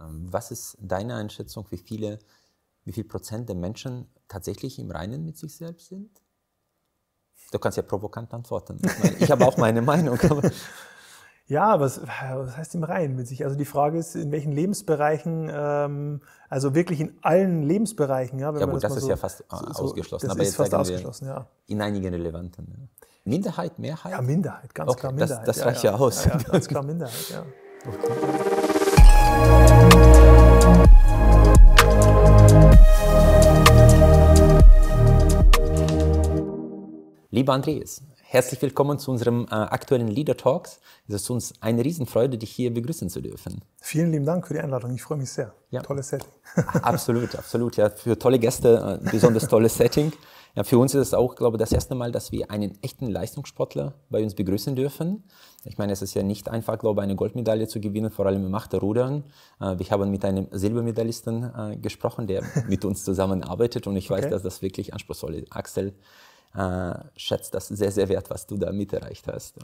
Ähm, was ist deine Einschätzung, wie viele, wie viel Prozent der Menschen tatsächlich im Reinen mit sich selbst sind? Du kannst ja provokant antworten. Ich, meine, ich habe auch meine Meinung. ja, was, was heißt im Reinen mit sich? Also die Frage ist, in welchen Lebensbereichen, ähm, also wirklich in allen Lebensbereichen. Ja, ja gut, das, das ist so, ja fast äh, so, ausgeschlossen. Das aber ist jetzt fast ausgeschlossen, ja. In einigen relevanten. Ja. Minderheit, Mehrheit? Ja, Minderheit, ganz okay, klar Minderheit. Das, das reicht ja, ja aus. ganz klar Minderheit, ja. Okay. Lieber Andreas, Herzlich willkommen zu unserem äh, aktuellen Leader Talks. Es ist uns eine Riesenfreude, dich hier begrüßen zu dürfen. Vielen lieben Dank für die Einladung. Ich freue mich sehr. Ja. Tolles Setting. absolut, absolut. Ja, für tolle Gäste, äh, besonders tolles Setting. Ja, für uns ist es auch, glaube ich, das erste Mal, dass wir einen echten Leistungssportler bei uns begrüßen dürfen. Ich meine, es ist ja nicht einfach, glaube ich, eine Goldmedaille zu gewinnen, vor allem im Achterrudern. Äh, wir haben mit einem Silbermedaillisten äh, gesprochen, der mit uns zusammenarbeitet und ich okay. weiß, dass das wirklich anspruchsvoll ist. Axel äh, schätze das sehr, sehr wert, was du damit erreicht hast.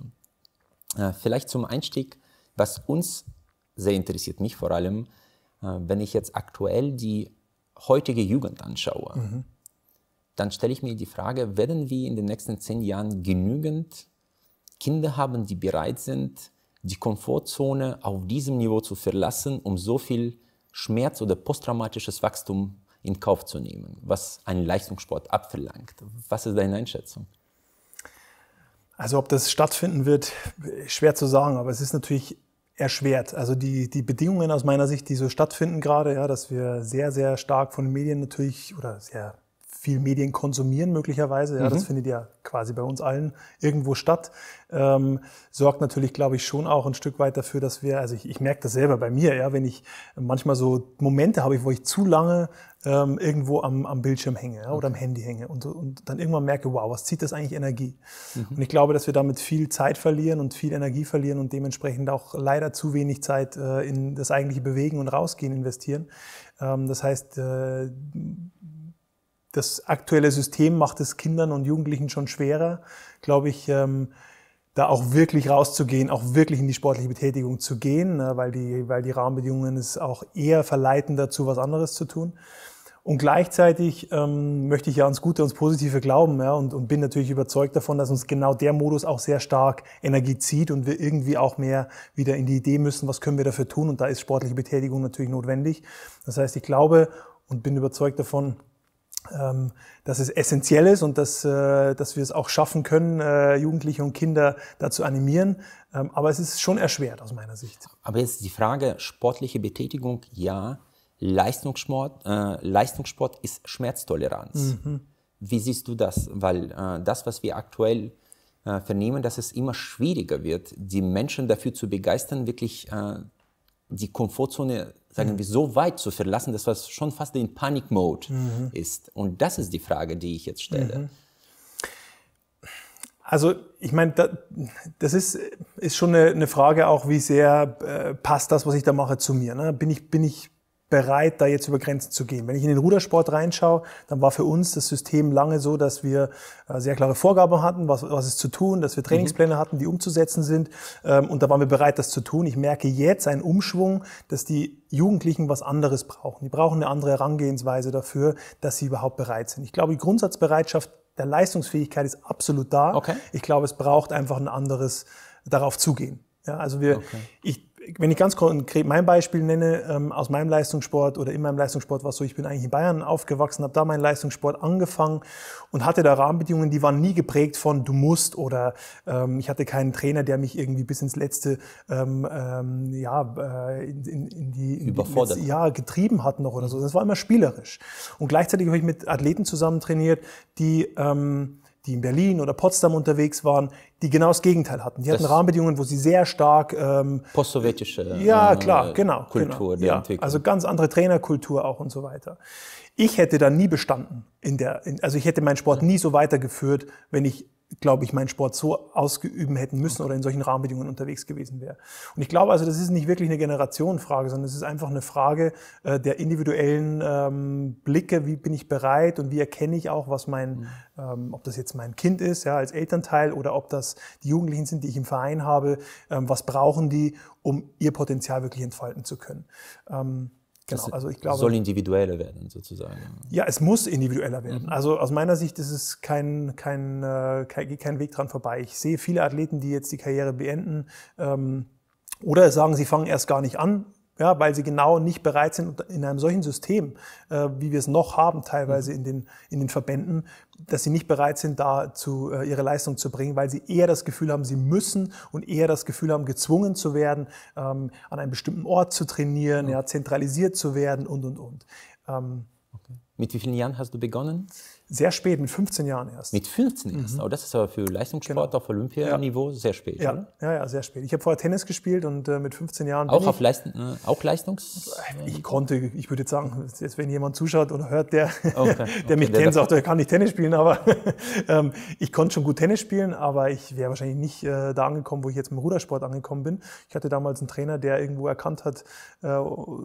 Äh, vielleicht zum Einstieg, was uns sehr interessiert, mich vor allem, äh, wenn ich jetzt aktuell die heutige Jugend anschaue, mhm. dann stelle ich mir die Frage, werden wir in den nächsten zehn Jahren genügend Kinder haben, die bereit sind, die Komfortzone auf diesem Niveau zu verlassen, um so viel Schmerz oder posttraumatisches Wachstum in Kauf zu nehmen, was ein Leistungssport abverlangt. Was ist deine Einschätzung? Also ob das stattfinden wird, schwer zu sagen, aber es ist natürlich erschwert. Also die, die Bedingungen aus meiner Sicht, die so stattfinden gerade, ja, dass wir sehr, sehr stark von den Medien natürlich oder sehr viel Medien konsumieren möglicherweise. Ja, mhm. das findet ja quasi bei uns allen irgendwo statt. Ähm, sorgt natürlich, glaube ich, schon auch ein Stück weit dafür, dass wir, also ich, ich merke das selber bei mir, ja, wenn ich manchmal so Momente habe, wo ich zu lange ähm, irgendwo am, am Bildschirm hänge ja, oder am mhm. Handy hänge und, und dann irgendwann merke, wow, was zieht das eigentlich Energie? Mhm. Und ich glaube, dass wir damit viel Zeit verlieren und viel Energie verlieren und dementsprechend auch leider zu wenig Zeit äh, in das eigentliche Bewegen und Rausgehen investieren. Ähm, das heißt, äh, das aktuelle System macht es Kindern und Jugendlichen schon schwerer, glaube ich, ähm, da auch wirklich rauszugehen, auch wirklich in die sportliche Betätigung zu gehen, ne, weil die, weil die Rahmenbedingungen es auch eher verleiten dazu, was anderes zu tun. Und gleichzeitig ähm, möchte ich ja ans Gute, ans Positive glauben ja, und, und bin natürlich überzeugt davon, dass uns genau der Modus auch sehr stark Energie zieht und wir irgendwie auch mehr wieder in die Idee müssen, was können wir dafür tun. Und da ist sportliche Betätigung natürlich notwendig. Das heißt, ich glaube und bin überzeugt davon, ähm, dass es essentiell ist und dass, äh, dass wir es auch schaffen können, äh, Jugendliche und Kinder dazu animieren. Ähm, aber es ist schon erschwert aus meiner Sicht. Aber jetzt die Frage, sportliche Betätigung, ja. Leistungssport, äh, Leistungssport ist Schmerztoleranz. Mhm. Wie siehst du das? Weil äh, das, was wir aktuell äh, vernehmen, dass es immer schwieriger wird, die Menschen dafür zu begeistern, wirklich äh, die Komfortzone sagen wir, so weit zu verlassen, dass das schon fast in Panikmode mhm. ist? Und das ist die Frage, die ich jetzt stelle. Mhm. Also ich meine, da, das ist, ist schon eine, eine, Frage auch, wie sehr äh, passt das, was ich da mache, zu mir. Ne? Bin, ich, bin ich bereit, da jetzt über Grenzen zu gehen. Wenn ich in den Rudersport reinschaue, dann war für uns das System lange so, dass wir äh, sehr klare Vorgaben hatten, was, was ist zu tun, dass wir mhm. Trainingspläne hatten, die umzusetzen sind. Ähm, und da waren wir bereit, das zu tun. Ich merke jetzt einen Umschwung, dass die Jugendlichen was anderes brauchen. Die brauchen eine andere Herangehensweise dafür, dass sie überhaupt bereit sind. Ich glaube, die Grundsatzbereitschaft der Leistungsfähigkeit ist absolut da. Okay. Ich glaube, es braucht einfach ein anderes darauf zugehen. Ja, also wir, okay. ich wenn ich ganz konkret mein Beispiel nenne, ähm, aus meinem Leistungssport oder in meinem Leistungssport war es so, ich bin eigentlich in Bayern aufgewachsen, habe da meinen Leistungssport angefangen und hatte da Rahmenbedingungen, die waren nie geprägt von du musst oder ähm, ich hatte keinen Trainer, der mich irgendwie bis ins letzte ähm, ähm, ja, äh, in, in, die in überfordert letzte, ja, getrieben hat noch oder so. Das war immer spielerisch. Und gleichzeitig habe ich mit Athleten zusammen trainiert, die ähm, die in Berlin oder Potsdam unterwegs waren, die genau das Gegenteil hatten. Die das hatten Rahmenbedingungen, wo sie sehr stark ähm, postsowjetische äh, ja ähm, klar genau, genau Kultur genau, ja, also ganz andere Trainerkultur auch und so weiter. Ich hätte da nie bestanden in der, in, also ich hätte meinen Sport mhm. nie so weitergeführt, wenn ich glaube ich, meinen Sport so ausgeüben hätten müssen oder in solchen Rahmenbedingungen unterwegs gewesen wäre. Und ich glaube also, das ist nicht wirklich eine Generationenfrage, sondern es ist einfach eine Frage äh, der individuellen ähm, Blicke, wie bin ich bereit und wie erkenne ich auch, was mein, mhm. ähm, ob das jetzt mein Kind ist, ja, als Elternteil oder ob das die Jugendlichen sind, die ich im Verein habe, ähm, was brauchen die, um ihr Potenzial wirklich entfalten zu können. Ähm, Genau, also ich glaube, soll individueller werden sozusagen. Ja, es muss individueller mhm. werden. Also aus meiner Sicht ist es kein, kein, äh, kein, kein Weg dran vorbei. Ich sehe viele Athleten, die jetzt die Karriere beenden ähm, oder sagen, sie fangen erst gar nicht an, ja, weil sie genau nicht bereit sind, in einem solchen System, äh, wie wir es noch haben, teilweise mhm. in den, in den Verbänden, dass sie nicht bereit sind, da zu, äh, ihre Leistung zu bringen, weil sie eher das Gefühl haben, sie müssen und eher das Gefühl haben, gezwungen zu werden, ähm, an einem bestimmten Ort zu trainieren, ja, zentralisiert zu werden und, und, und. Ähm, okay. Mit wie vielen Jahren hast du begonnen? sehr spät, mit 15 Jahren erst. Mit 15 erst? Mhm. Aber oh, das ist aber für Leistungssport genau. auf Olympianiveau ja. sehr spät, ja. Oder? Ja, ja, sehr spät. Ich habe vorher Tennis gespielt und äh, mit 15 Jahren. Auch auf Leist äh, auch Leistungs? Äh, ich konnte, ich würde jetzt sagen, jetzt, wenn jemand zuschaut oder hört, der, okay. der okay. mich der kennt, sagt, er kann nicht Tennis spielen, aber ähm, ich konnte schon gut Tennis spielen, aber ich wäre wahrscheinlich nicht äh, da angekommen, wo ich jetzt mit dem Rudersport angekommen bin. Ich hatte damals einen Trainer, der irgendwo erkannt hat, äh,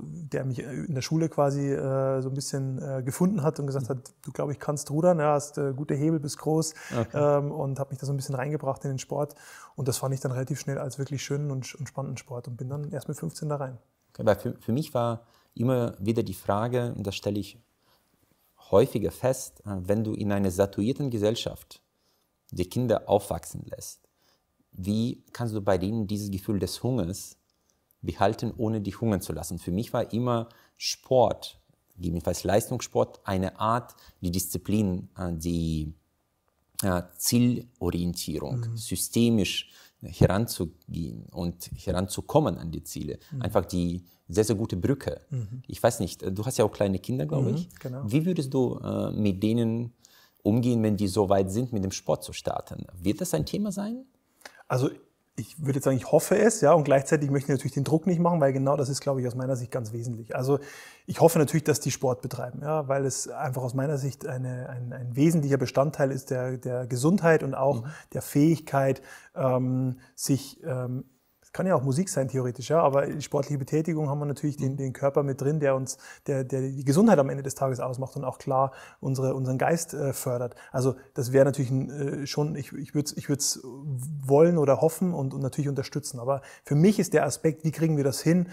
der mich äh, in der Schule quasi so ein bisschen gefunden hat und gesagt mhm. hat, du glaube ich kannst rudern, ja, hast äh, gute Hebel, bist groß okay. ähm, und habe mich da so ein bisschen reingebracht in den Sport. Und das fand ich dann relativ schnell als wirklich schönen und, und spannenden Sport und bin dann erst mit 15 da rein. Okay, weil für, für mich war immer wieder die Frage, und das stelle ich häufiger fest, äh, wenn du in einer saturierten Gesellschaft die Kinder aufwachsen lässt, wie kannst du bei denen dieses Gefühl des Hungers behalten, ohne dich hungern zu lassen? Für mich war immer Sport gegebenenfalls Leistungssport, eine Art, die Disziplin, äh, die äh, Zielorientierung mhm. systemisch heranzugehen und heranzukommen an die Ziele. Mhm. Einfach die sehr, sehr gute Brücke. Mhm. Ich weiß nicht, du hast ja auch kleine Kinder, glaube mhm, ich. Genau. Wie würdest du äh, mit denen umgehen, wenn die so weit sind, mit dem Sport zu starten? Wird das ein Thema sein? Also ich würde jetzt sagen, ich hoffe es, ja, und gleichzeitig möchte ich natürlich den Druck nicht machen, weil genau das ist, glaube ich, aus meiner Sicht ganz wesentlich. Also ich hoffe natürlich, dass die Sport betreiben, ja, weil es einfach aus meiner Sicht eine, ein, ein wesentlicher Bestandteil ist der, der Gesundheit und auch mhm. der Fähigkeit, ähm, sich ähm, es kann ja auch Musik sein, theoretisch, ja, aber sportliche Betätigung haben wir natürlich den, mhm. den Körper mit drin, der uns, der, der die Gesundheit am Ende des Tages ausmacht und auch klar unsere, unseren Geist äh, fördert. Also das wäre natürlich ein, äh, schon, ich, ich würde es ich würd's wollen oder hoffen und, und natürlich unterstützen. Aber für mich ist der Aspekt, wie kriegen wir das hin,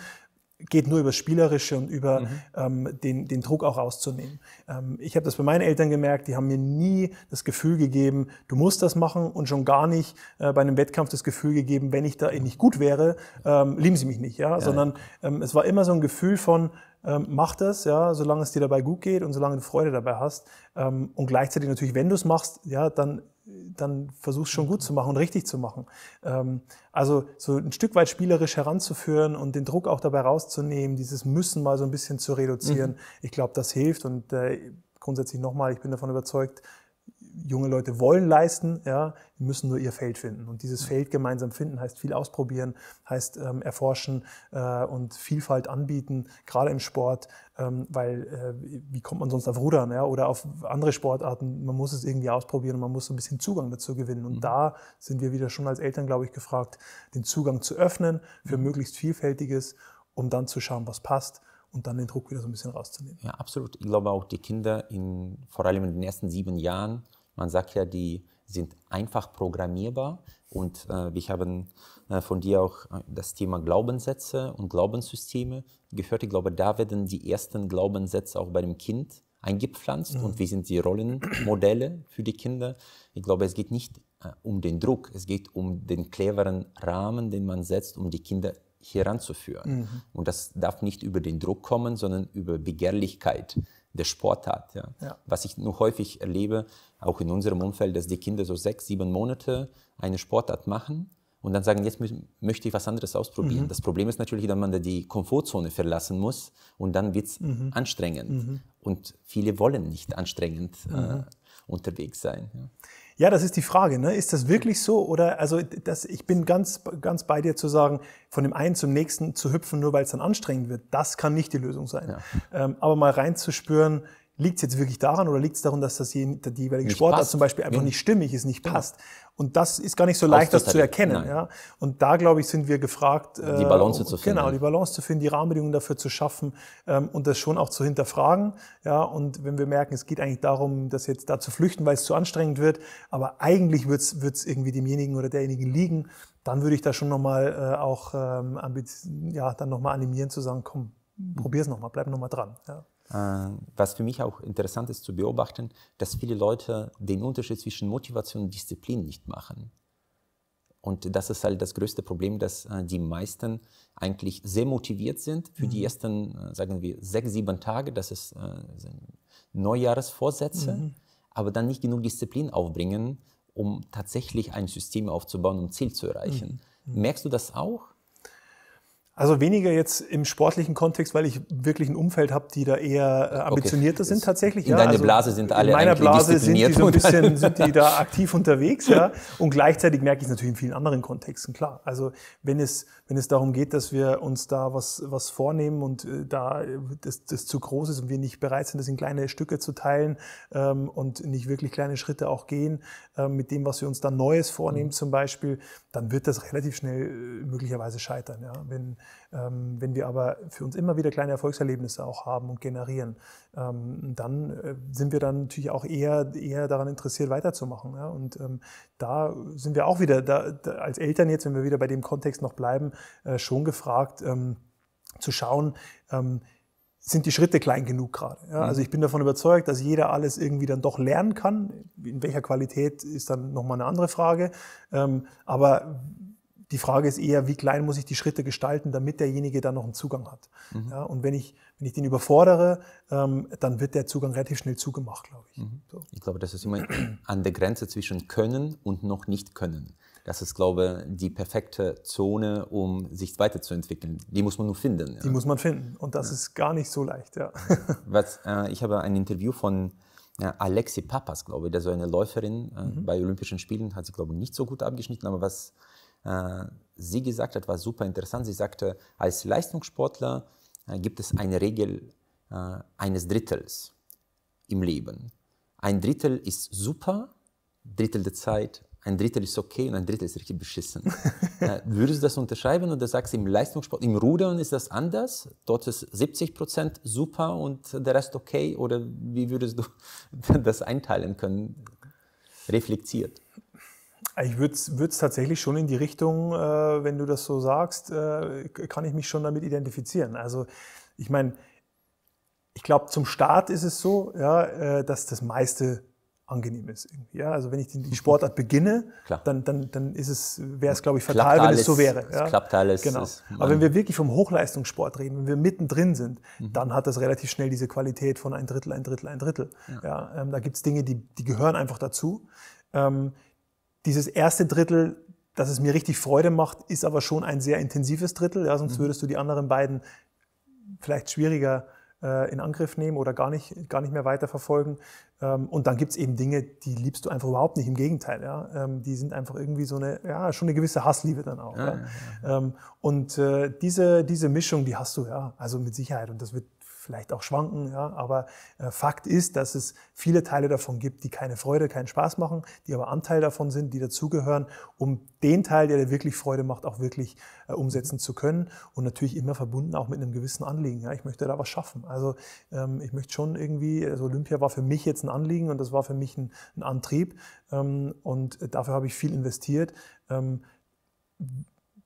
geht nur über Spielerische und über mhm. ähm, den, den Druck auch rauszunehmen. Ähm, ich habe das bei meinen Eltern gemerkt, die haben mir nie das Gefühl gegeben, du musst das machen und schon gar nicht äh, bei einem Wettkampf das Gefühl gegeben, wenn ich da nicht gut wäre, ähm, lieben sie mich nicht. Ja? ja Sondern ähm, es war immer so ein Gefühl von, ähm, mach das, ja, solange es dir dabei gut geht und solange du Freude dabei hast. Ähm, und gleichzeitig natürlich, wenn du es machst, ja, dann dann es schon gut zu machen und richtig zu machen. Ähm, also so ein Stück weit spielerisch heranzuführen und den Druck auch dabei rauszunehmen, dieses Müssen mal so ein bisschen zu reduzieren. Mhm. Ich glaube, das hilft und äh, grundsätzlich nochmal, ich bin davon überzeugt, junge Leute wollen leisten, ja, müssen nur ihr Feld finden. Und dieses Feld gemeinsam finden heißt viel ausprobieren, heißt ähm, erforschen äh, und Vielfalt anbieten, gerade im Sport, ähm, weil äh, wie kommt man sonst auf Rudern ja, oder auf andere Sportarten? Man muss es irgendwie ausprobieren und man muss so ein bisschen Zugang dazu gewinnen. Und mhm. da sind wir wieder schon als Eltern, glaube ich, gefragt, den Zugang zu öffnen für mhm. möglichst Vielfältiges, um dann zu schauen, was passt und dann den Druck wieder so ein bisschen rauszunehmen. Ja, absolut. Ich glaube auch, die Kinder in, vor allem in den ersten sieben Jahren man sagt ja, die sind einfach programmierbar und äh, wir haben äh, von dir auch äh, das Thema Glaubenssätze und Glaubenssysteme gehört. Ich glaube, da werden die ersten Glaubenssätze auch bei dem Kind eingepflanzt mhm. und wie sind die Rollenmodelle für die Kinder. Ich glaube, es geht nicht äh, um den Druck, es geht um den cleveren Rahmen, den man setzt, um die Kinder heranzuführen. Mhm. Und das darf nicht über den Druck kommen, sondern über Begehrlichkeit der Sportart. Ja. ja. Was ich nur häufig erlebe, auch in unserem Umfeld, dass die Kinder so sechs, sieben Monate eine Sportart machen und dann sagen, jetzt möchte ich was anderes ausprobieren. Mhm. Das Problem ist natürlich, dass man da die Komfortzone verlassen muss und dann wird es mhm. anstrengend. Mhm. Und viele wollen nicht anstrengend mhm. äh, unterwegs sein. Ja. Ja, das ist die Frage. Ne? Ist das wirklich so? Oder also das, ich bin ganz, ganz bei dir zu sagen, von dem einen zum nächsten zu hüpfen, nur weil es dann anstrengend wird, das kann nicht die Lösung sein. Ja. Ähm, aber mal reinzuspüren, liegt es jetzt wirklich daran oder liegt es daran, dass das je, der jeweilige nicht Sportart passt. zum Beispiel einfach ja. Mhm. nicht stimmig ist, nicht genau. passt? Und das ist gar nicht so leicht, das zu erkennen. Ja? Und da, glaube ich, sind wir gefragt, die Balance äh, zu finden. Genau, die Balance zu finden, die Rahmenbedingungen dafür zu schaffen ähm, und das schon auch zu hinterfragen. Ja? Und wenn wir merken, es geht eigentlich darum, das jetzt da zu flüchten, weil es zu anstrengend wird, aber eigentlich wird es irgendwie demjenigen oder derjenigen liegen, dann würde ich da schon nochmal äh, auch ähm, ja, dann nochmal animieren zu sagen, komm, mhm. probier's nochmal, bleib nochmal dran. Ja. Äh, was für mich auch interessant ist zu beobachten, dass viele Leute den Unterschied zwischen Motivation und Disziplin nicht machen. Und das ist halt das größte Problem, dass äh, die meisten eigentlich sehr motiviert sind für mhm. die ersten, äh, sagen wir, sechs, sieben Tage, das ist Neujahresvorsätze, mhm. aber dann nicht genug Disziplin aufbringen, um tatsächlich ein System aufzubauen, um Ziel zu erreichen. Mhm. mhm. Merkst du das auch? Also weniger jetzt im sportlichen Kontext, weil ich wirklich ein Umfeld habe, die da eher äh, ambitionierter okay. sind tatsächlich. In ja, deiner also Blase sind alle In meiner Blase sind die so ein bisschen, sind die da aktiv unterwegs, ja. Und gleichzeitig merke ich es natürlich in vielen anderen Kontexten, klar. Also wenn es, wenn es darum geht, dass wir uns da was, was vornehmen und äh, da äh, das, das zu groß ist und wir nicht bereit sind, das in kleine Stücke zu teilen ähm, und nicht wirklich kleine Schritte auch gehen äh, mit dem, was wir uns dann Neues vornehmen mhm. zum Beispiel, dann wird das relativ schnell äh, möglicherweise scheitern. Ja? Wenn, ähm, wenn wir aber für uns immer wieder kleine Erfolgserlebnisse auch haben und generieren, ähm, dann äh, sind wir dann natürlich auch eher, eher daran interessiert, weiterzumachen. Und ähm, da sind wir auch wieder, da, als Eltern jetzt, wenn wir wieder bei dem Kontext noch bleiben, äh, schon gefragt, zu schauen, sind die Schritte klein genug gerade. Ja, also mhm. ich bin davon überzeugt, dass jeder alles irgendwie dann doch lernen kann. In welcher Qualität ist dann nochmal eine andere Frage. aber die Frage ist eher, wie klein muss ich die Schritte gestalten, damit derjenige dann noch einen Zugang hat. Mhm. Ja, und wenn ich, wenn ich den überfordere, ähm, dann wird der Zugang relativ schnell zugemacht, glaube ich. Mhm. So. Ich glaube, das ist immer an der Grenze zwischen können und noch nicht können. Das ist, glaube ich, die perfekte Zone, um sich weiterzuentwickeln. Die muss man nur finden. Ja. Die muss man finden. Und das ja. ist gar nicht so leicht. Ja. Was, äh, ich habe ein Interview von ja, Alexi Papas, glaube ich, der so eine Läuferin äh, mhm. bei Olympischen Spielen hat sie, glaube ich, nicht so gut abgeschnitten, aber was äh, sie gesagt hat, war super interessant. Sie sagte, als Leistungssportler äh, gibt es eine Regel äh, eines Drittels im Leben. Ein Drittel ist super, Drittel der Zeit, ein Drittel ist okay und ein Drittel ist richtig beschissen. würdest du das unterschreiben oder sagst du, im Leistungssport, im Rudern ist das anders? Dort ist 70 Prozent super und der Rest okay? Oder wie würdest du das einteilen können, reflektiert? Ich würde es tatsächlich schon in die Richtung, äh, wenn du das so sagst, äh, kann ich mich schon damit identifizieren. Also ich meine, ich glaube, zum Start ist es so, ja, äh, dass das meiste angenehm ist. Irgendwie, ja? Also wenn ich die Sportart beginne, dann, dann, dann ist es, wäre es, glaube ich, fatal, klappt wenn es so wäre. Ja? Es klappt alles. Genau. Ist, Aber wenn wir wirklich vom Hochleistungssport reden, wenn wir mittendrin sind, mhm. dann hat das relativ schnell diese Qualität von ein Drittel, ein Drittel, ein Drittel. Ja. ja ähm, da gibt's Dinge, die, die gehören einfach dazu. Ähm, dieses erste Drittel, dass es mir richtig Freude macht, ist aber schon ein sehr intensives Drittel, ja, sonst mhm. würdest du die anderen beiden vielleicht schwieriger äh, in Angriff nehmen oder gar nicht, gar nicht mehr weiterverfolgen. Ähm, und dann gibt es eben Dinge, die liebst du einfach überhaupt nicht, im Gegenteil. Ja? Ähm, die sind einfach irgendwie so eine, ja, schon eine gewisse Hassliebe dann auch. Ja, ja. Ähm, und äh, diese, diese Mischung, die hast du ja, also mit Sicherheit. Und das wird vielleicht auch schwanken, ja, aber äh, Fakt ist, dass es viele Teile davon gibt, die keine Freude, keinen Spaß machen, die aber Anteil davon sind, die dazugehören, um den Teil, der dir wirklich Freude macht, auch wirklich äh, umsetzen zu können und natürlich immer verbunden auch mit einem gewissen Anliegen. Ja, ich möchte da was schaffen. Also ähm, ich möchte schon irgendwie, also Olympia war für mich jetzt ein Anliegen und das war für mich ein, ein Antrieb ähm, und dafür habe ich viel investiert. Ähm,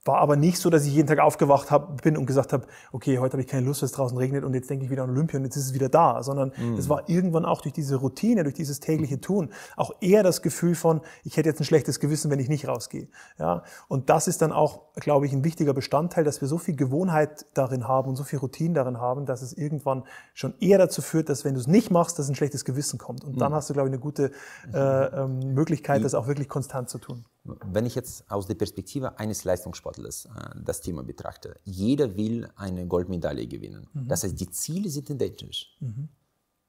war aber nicht so, dass ich jeden Tag aufgewacht hab, bin und gesagt habe, okay, heute habe ich keine Lust, weil es draußen regnet und jetzt denke ich wieder an Olympia und jetzt ist es wieder da, sondern mhm. es war irgendwann auch durch diese Routine, durch dieses tägliche Tun auch eher das Gefühl von, ich hätte jetzt ein schlechtes Gewissen, wenn ich nicht rausgehe. Ja? Und das ist dann auch, glaube ich, ein wichtiger Bestandteil, dass wir so viel Gewohnheit darin haben und so viel Routine darin haben, dass es irgendwann schon eher dazu führt, dass wenn du es nicht machst, dass ein schlechtes Gewissen kommt. Und dann mhm. hast du, glaube ich, eine gute äh, ähm, Möglichkeit, das auch wirklich konstant zu tun. Wenn ich jetzt aus der Perspektive eines Leistungssportlers äh, das Thema betrachte, jeder will eine Goldmedaille gewinnen. Mhm. Das heißt, die Ziele sind identisch. Mhm.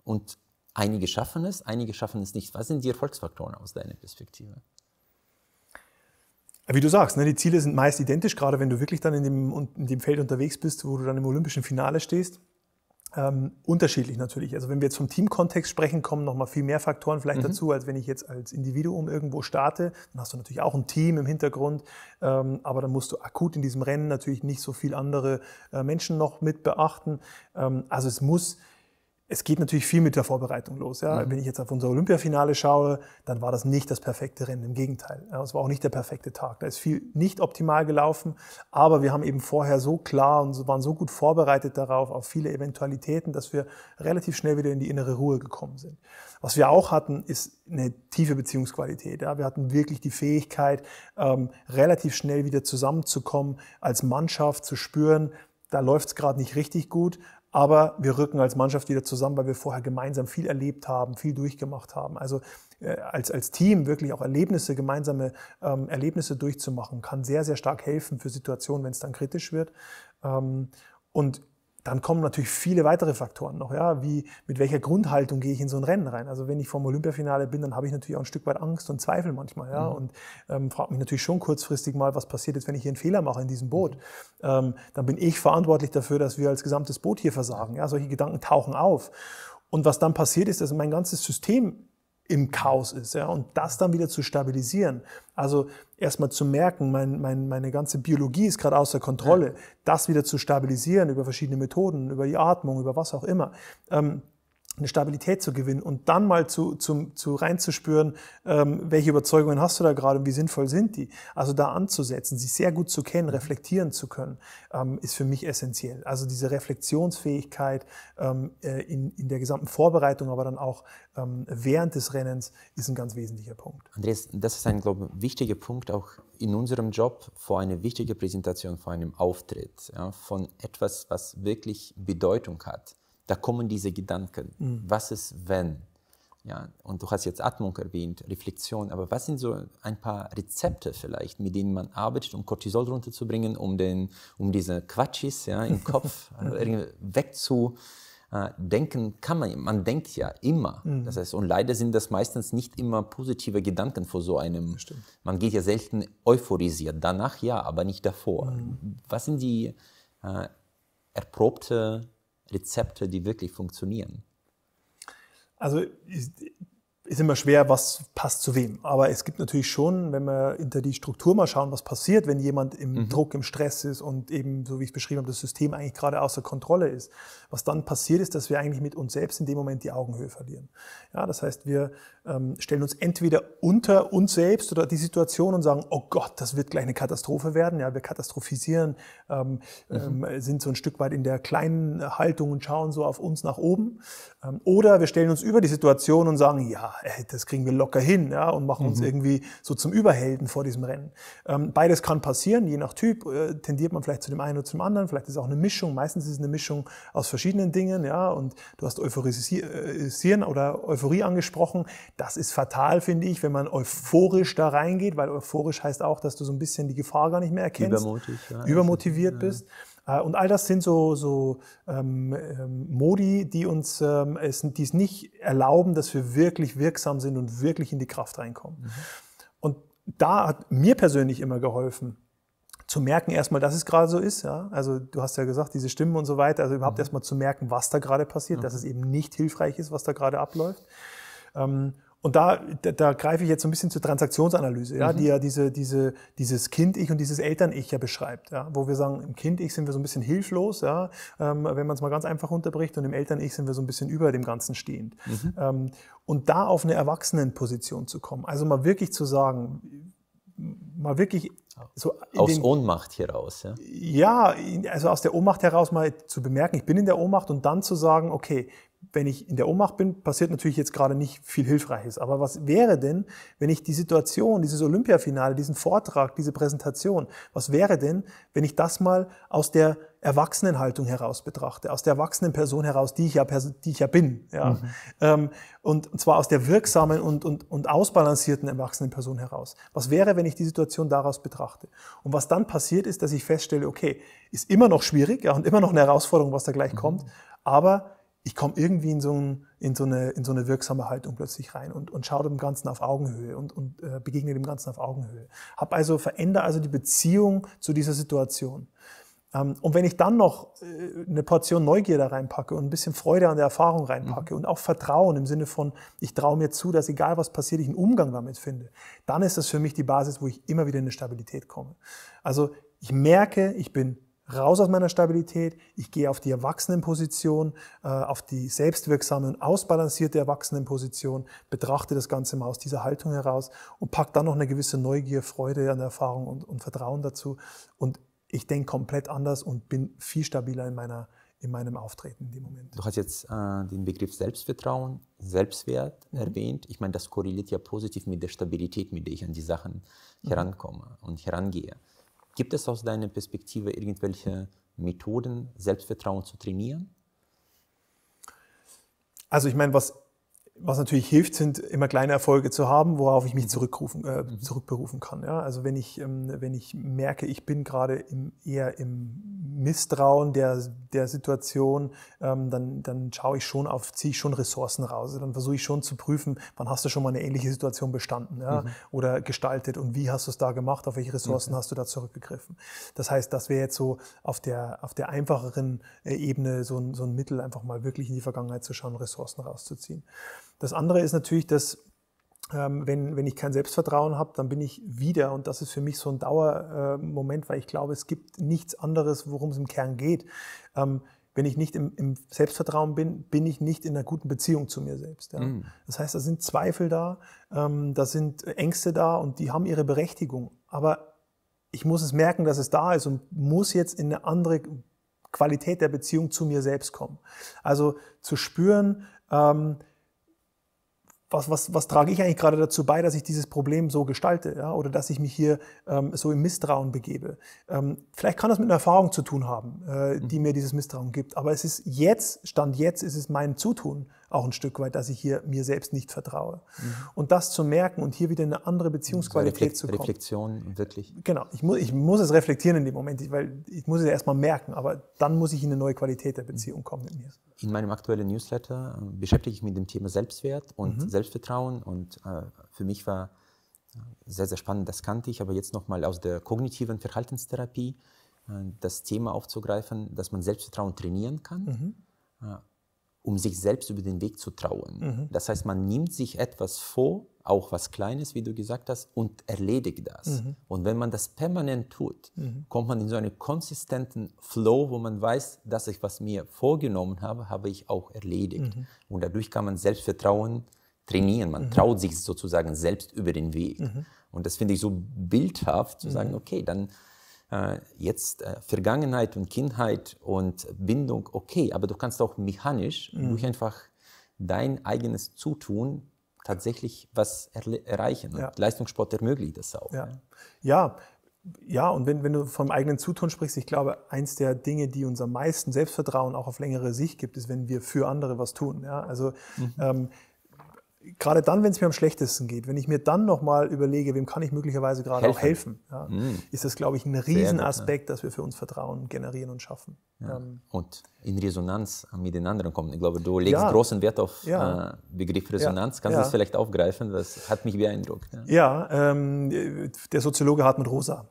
Und einige schaffen es, einige schaffen es nicht. Was sind die Erfolgsfaktoren aus deiner Perspektive? Wie du sagst, ne, die Ziele sind meist identisch, gerade wenn du wirklich dann in dem, in dem Feld unterwegs bist, wo du dann im olympischen Finale stehst. Ähm, unterschiedlich natürlich. Also wenn wir jetzt vom Teamkontext sprechen, kommen nochmal viel mehr Faktoren vielleicht mhm. dazu, als wenn ich jetzt als Individuum irgendwo starte. Dann hast du natürlich auch ein Team im Hintergrund, ähm, aber dann musst du akut in diesem Rennen natürlich nicht so viel andere äh, Menschen noch mit beachten. Ähm, also es muss es geht natürlich viel mit der Vorbereitung los. Ja? Mhm. Wenn ich jetzt auf unser Olympiafinale schaue, dann war das nicht das perfekte Rennen. Im Gegenteil, ja, es war auch nicht der perfekte Tag. Da ist viel nicht optimal gelaufen, aber wir haben eben vorher so klar und waren so gut vorbereitet darauf, auf viele Eventualitäten, dass wir relativ schnell wieder in die innere Ruhe gekommen sind. Was wir auch hatten, ist eine tiefe Beziehungsqualität. Ja? Wir hatten wirklich die Fähigkeit, ähm, relativ schnell wieder zusammenzukommen, als Mannschaft zu spüren, da läuft's es gerade nicht richtig gut, aber wir rücken als Mannschaft wieder zusammen, weil wir vorher gemeinsam viel erlebt haben, viel durchgemacht haben. Also äh, als, als Team wirklich auch Erlebnisse, gemeinsame ähm, Erlebnisse durchzumachen, kann sehr, sehr stark helfen für Situationen, wenn es dann kritisch wird. Ähm, und dann kommen natürlich viele weitere Faktoren noch, ja, wie mit welcher Grundhaltung gehe ich in so ein Rennen rein. Also wenn ich vom Olympiafinale bin, dann habe ich natürlich auch ein Stück weit Angst und Zweifel manchmal, ja, mhm. und ähm, frage mich natürlich schon kurzfristig mal, was passiert jetzt, wenn ich hier einen Fehler mache in diesem Boot. Mhm. Ähm, dann bin ich verantwortlich dafür, dass wir als gesamtes Boot hier versagen. Ja, solche Gedanken tauchen auf. Und was dann passiert ist, dass mein ganzes System im Chaos ist. Ja? Und das dann wieder zu stabilisieren. Also erstmal zu merken, mein, mein, meine ganze Biologie ist gerade außer Kontrolle. Ja. Das wieder zu stabilisieren über verschiedene Methoden, über die Atmung, über was auch immer. Ähm, eine Stabilität zu gewinnen und dann mal zu, zu, zu reinzuspüren, ähm, welche Überzeugungen hast du da gerade und wie sinnvoll sind die. Also da anzusetzen, sich sehr gut zu kennen, mhm. reflektieren zu können, ähm, ist für mich essentiell. Also diese Reflexionsfähigkeit ähm, äh, in, in der gesamten Vorbereitung, aber dann auch ähm, während des Rennens ist ein ganz wesentlicher Punkt. Andreas, das ist ein, glaube ich, wichtiger Punkt auch in unserem Job vor einer wichtigen Präsentation, vor einem Auftritt, ja, von etwas, was wirklich Bedeutung hat da kommen diese Gedanken. Mhm. Was ist, wenn? Ja, und du hast jetzt Atmung erwähnt, Reflexion, aber was sind so ein paar Rezepte vielleicht, mit denen man arbeitet, um Cortisol runterzubringen, um, den, um diese Quatschis ja, im Kopf äh, wegzudenken? Äh, kann man, man denkt ja immer. Mhm. Das heißt, und leider sind das meistens nicht immer positive Gedanken vor so einem. Stimmt. Man geht ja selten euphorisiert, danach ja, aber nicht davor. Mhm. Was sind die äh, erprobte Rezepte, die wirklich funktionieren? Also ich, ist immer schwer, was passt zu wem. Aber es gibt natürlich schon, wenn wir hinter die Struktur mal schauen, was passiert, wenn jemand im mhm. Druck, im Stress ist und eben, so wie ich es beschrieben habe, das System eigentlich gerade außer Kontrolle ist. Was dann passiert ist, dass wir eigentlich mit uns selbst in dem Moment die Augenhöhe verlieren. Ja, das heißt, wir ähm, stellen uns entweder unter uns selbst oder die Situation und sagen, oh Gott, das wird gleich eine Katastrophe werden. Ja, wir katastrophisieren, ähm, mhm. ähm, sind so ein Stück weit in der kleinen Haltung und schauen so auf uns nach oben. Ähm, oder wir stellen uns über die Situation und sagen, ja, ey, das kriegen wir locker hin ja, und machen uns mhm. irgendwie so zum Überhelden vor diesem Rennen. Ähm, beides kann passieren, je nach Typ äh, tendiert man vielleicht zu dem einen oder zum anderen, vielleicht ist es auch eine Mischung, meistens ist es eine Mischung aus verschiedenen Dingen ja, und du hast Euphorisieren oder Euphorie angesprochen, das ist fatal, finde ich, wenn man euphorisch da reingeht, weil euphorisch heißt auch, dass du so ein bisschen die Gefahr gar nicht mehr erkennst, ja, übermotiviert ja. bist. Äh, und all das sind so, so ähm, ähm, Modi, die uns ähm, es, die es nicht erlauben, dass wir wirklich wirksam sind und wirklich in die Kraft reinkommen. Mhm. Und da hat mir persönlich immer geholfen, zu merken erstmal, dass es gerade so ist. Ja? Also du hast ja gesagt, diese Stimmen und so weiter. Also überhaupt mhm. erstmal zu merken, was da gerade passiert, mhm. dass es eben nicht hilfreich ist, was da gerade abläuft. Ähm, und da, da, da greife ich jetzt so ein bisschen zur Transaktionsanalyse, ja, mhm. die ja diese, diese, dieses Kind-Ich und dieses Eltern-Ich ja beschreibt, ja, wo wir sagen, im Kind-Ich sind wir so ein bisschen hilflos, ja, ähm, wenn man es mal ganz einfach runterbricht, und im Eltern-Ich sind wir so ein bisschen über dem Ganzen stehend. Mhm. Ähm, und da auf eine Erwachsenenposition zu kommen, also mal wirklich zu sagen, mal wirklich so aus den, Ohnmacht heraus. Ja? ja, also aus der Ohnmacht heraus mal zu bemerken, ich bin in der Ohnmacht und dann zu sagen, okay, wenn ich in der Ohnmacht bin, passiert natürlich jetzt gerade nicht viel Hilfreiches. Aber was wäre denn, wenn ich die Situation, dieses Olympiafinale, diesen Vortrag, diese Präsentation, was wäre denn, wenn ich das mal aus der Erwachsenenhaltung heraus betrachte, aus der erwachsenen Person heraus, die ich ja, die ich ja bin. Ja. Mhm. Ähm, und, zwar aus der wirksamen und, und, und ausbalancierten Erwachsenenperson heraus. Was wäre, wenn ich die Situation daraus betrachte? Und was dann passiert ist, dass ich feststelle, okay, ist immer noch schwierig ja, und immer noch eine Herausforderung, was da gleich mhm. kommt, aber ich komme irgendwie in so, ein, in, so eine, in so eine wirksame Haltung plötzlich rein und, und schaue dem Ganzen auf Augenhöhe und, und äh, begegne dem Ganzen auf Augenhöhe. Hab also, verändere also die Beziehung zu dieser Situation. Ähm, und wenn ich dann noch äh, eine Portion Neugier da reinpacke und ein bisschen Freude an der Erfahrung reinpacke mhm. und auch Vertrauen im Sinne von, ich traue mir zu, dass egal was passiert, ich einen Umgang damit finde, dann ist das für mich die Basis, wo ich immer wieder in eine Stabilität komme. Also ich merke, ich bin raus aus meiner Stabilität, ich gehe auf die Erwachsenenposition, äh, auf die selbstwirksame und ausbalancierte Erwachsenenposition, betrachte das Ganze mal aus dieser Haltung heraus und packe dann noch eine gewisse Neugier, Freude an der Erfahrung und, und Vertrauen dazu. Und ich denke komplett anders und bin viel stabiler in, meiner, in meinem Auftreten in dem Moment. Du hast jetzt äh, den Begriff Selbstvertrauen, Selbstwert mhm. erwähnt. Ich meine, das korreliert ja positiv mit der Stabilität, mit der ich an die Sachen mhm. herankomme mhm. und herangehe. Gibt es aus deiner Perspektive irgendwelche Methoden, Selbstvertrauen zu trainieren? Also ich meine, was was natürlich hilft, sind immer kleine Erfolge zu haben, worauf ich mich mhm. zurückrufen, äh, mhm. zurückberufen kann. Ja? Also wenn ich, ähm, wenn ich merke, ich bin gerade im, eher im Misstrauen der, der Situation, ähm, dann, dann schaue ich schon auf, ziehe ich schon Ressourcen raus. Also dann versuche ich schon zu prüfen, wann hast du schon mal eine ähnliche Situation bestanden ja? Mhm. oder gestaltet und wie hast du es da gemacht, auf welche Ressourcen mhm. hast du da zurückgegriffen. Das heißt, das wäre jetzt so auf der, auf der einfacheren äh, Ebene so ein, so ein Mittel, einfach mal wirklich in die Vergangenheit zu schauen, Ressourcen rauszuziehen. Das andere ist natürlich, dass ähm, wenn, wenn ich kein Selbstvertrauen habe, dann bin ich wieder, und das ist für mich so ein Dauermoment, äh, weil ich glaube, es gibt nichts anderes, worum es im Kern geht. Ähm, wenn ich nicht im, im, Selbstvertrauen bin, bin ich nicht in einer guten Beziehung zu mir selbst. Ja. Mm. Das heißt, da sind Zweifel da, ähm, da sind Ängste da und die haben ihre Berechtigung. Aber ich muss es merken, dass es da ist und muss jetzt in eine andere Qualität der Beziehung zu mir selbst kommen. Also zu spüren, ähm, was, was, was trage ich eigentlich gerade dazu bei, dass ich dieses Problem so gestalte ja? oder dass ich mich hier ähm, so im Misstrauen begebe. Ähm, vielleicht kann das mit einer Erfahrung zu tun haben, äh, die mhm. mir dieses Misstrauen gibt, aber es ist jetzt, Stand jetzt, ist es mein Zutun auch ein Stück weit, dass ich hier mir selbst nicht vertraue. Mhm. Und das zu merken und hier wieder in eine andere Beziehungsqualität so Reflekt, zu kommen. Reflexion, wirklich. Genau, ich, mu ich muss es reflektieren in dem Moment, weil ich muss es erstmal merken, aber dann muss ich in eine neue Qualität der Beziehung kommen mit mir. In meinem aktuellen Newsletter äh, beschäftige ich mich mit dem Thema Selbstwert und mhm. Selbstvertrauen und äh, für mich war äh, sehr, sehr spannend, das kannte ich, aber jetzt nochmal aus der kognitiven Verhaltenstherapie äh, das Thema aufzugreifen, dass man Selbstvertrauen trainieren kann. Mhm um sich selbst über den Weg zu trauen. Mhm. Das heißt, man nimmt sich etwas vor, auch was Kleines, wie du gesagt hast, und erledigt das. Mhm. Und wenn man das permanent tut, mhm. kommt man in so einen konsistenten Flow, wo man weiß, dass ich, was mir vorgenommen habe, habe ich auch erledigt. Mhm. Und dadurch kann man Selbstvertrauen trainieren. Man mhm. traut sich sozusagen selbst über den Weg. Mhm. Und das finde ich so bildhaft, zu sagen, okay, dann äh, jetzt äh, Vergangenheit und Kindheit und Bindung okay, aber du kannst auch mechanisch mhm. durch einfach dein eigenes Zutun tatsächlich was er erreichen. Ja. Leistungssport ermöglicht das auch. Ja, ja. ja. und wenn, wenn du vom eigenen Zutun sprichst, ich glaube, eins der Dinge, die uns am meisten Selbstvertrauen auch auf längere Sicht gibt, ist, wenn wir für andere was tun. Ja? Also mhm. ähm, gerade dann, wenn es mir am schlechtesten geht, wenn ich mir dann nochmal überlege, wem kann ich möglicherweise gerade auch helfen, ja, mm. ist das, glaube ich, ein Riesenaspekt, dass wir für uns Vertrauen generieren und schaffen. Ja. Ähm, und in Resonanz mit den anderen kommen. Ich glaube, du legst ja, großen Wert auf ja, äh, Begriff Resonanz. Kannst du das vielleicht aufgreifen? Das hat mich beeindruckt. Ja, ähm, der Soziologe Hartmut Rosa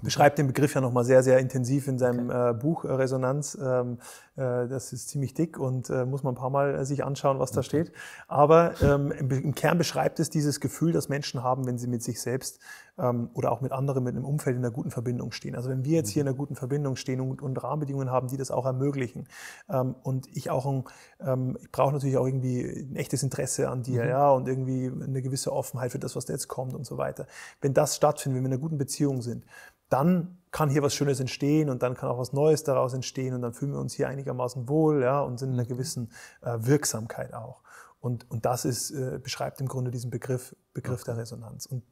beschreibt den Begriff ja nochmal sehr, sehr intensiv in seinem okay. äh, Buch äh, Resonanz. Ähm, äh, das ist ziemlich dick und äh, muss man ein paar Mal äh, sich anschauen, was okay. da steht. Aber ähm, im, im, Kern beschreibt es dieses Gefühl, das Menschen haben, wenn sie mit sich selbst ähm, oder auch mit anderen mit einem Umfeld in einer guten Verbindung stehen. Also wenn wir jetzt hier in einer guten Verbindung stehen und, und Rahmenbedingungen haben, die das auch ermöglichen ähm, und ich auch ein, ähm, ich brauche natürlich auch irgendwie ein echtes Interesse an dir, mhm. ja, und irgendwie eine gewisse Offenheit für das, was da jetzt kommt und so weiter. Wenn das stattfindet, wenn wir in einer guten Beziehung sind, dann kann hier was Schönes entstehen und dann kann auch was Neues daraus entstehen und dann fühlen wir uns hier einigermaßen wohl ja, und sind in einer mhm. gewissen äh, Wirksamkeit auch. Und, und das ist, äh, beschreibt im Grunde diesen Begriff, Begriff okay. der Resonanz. Und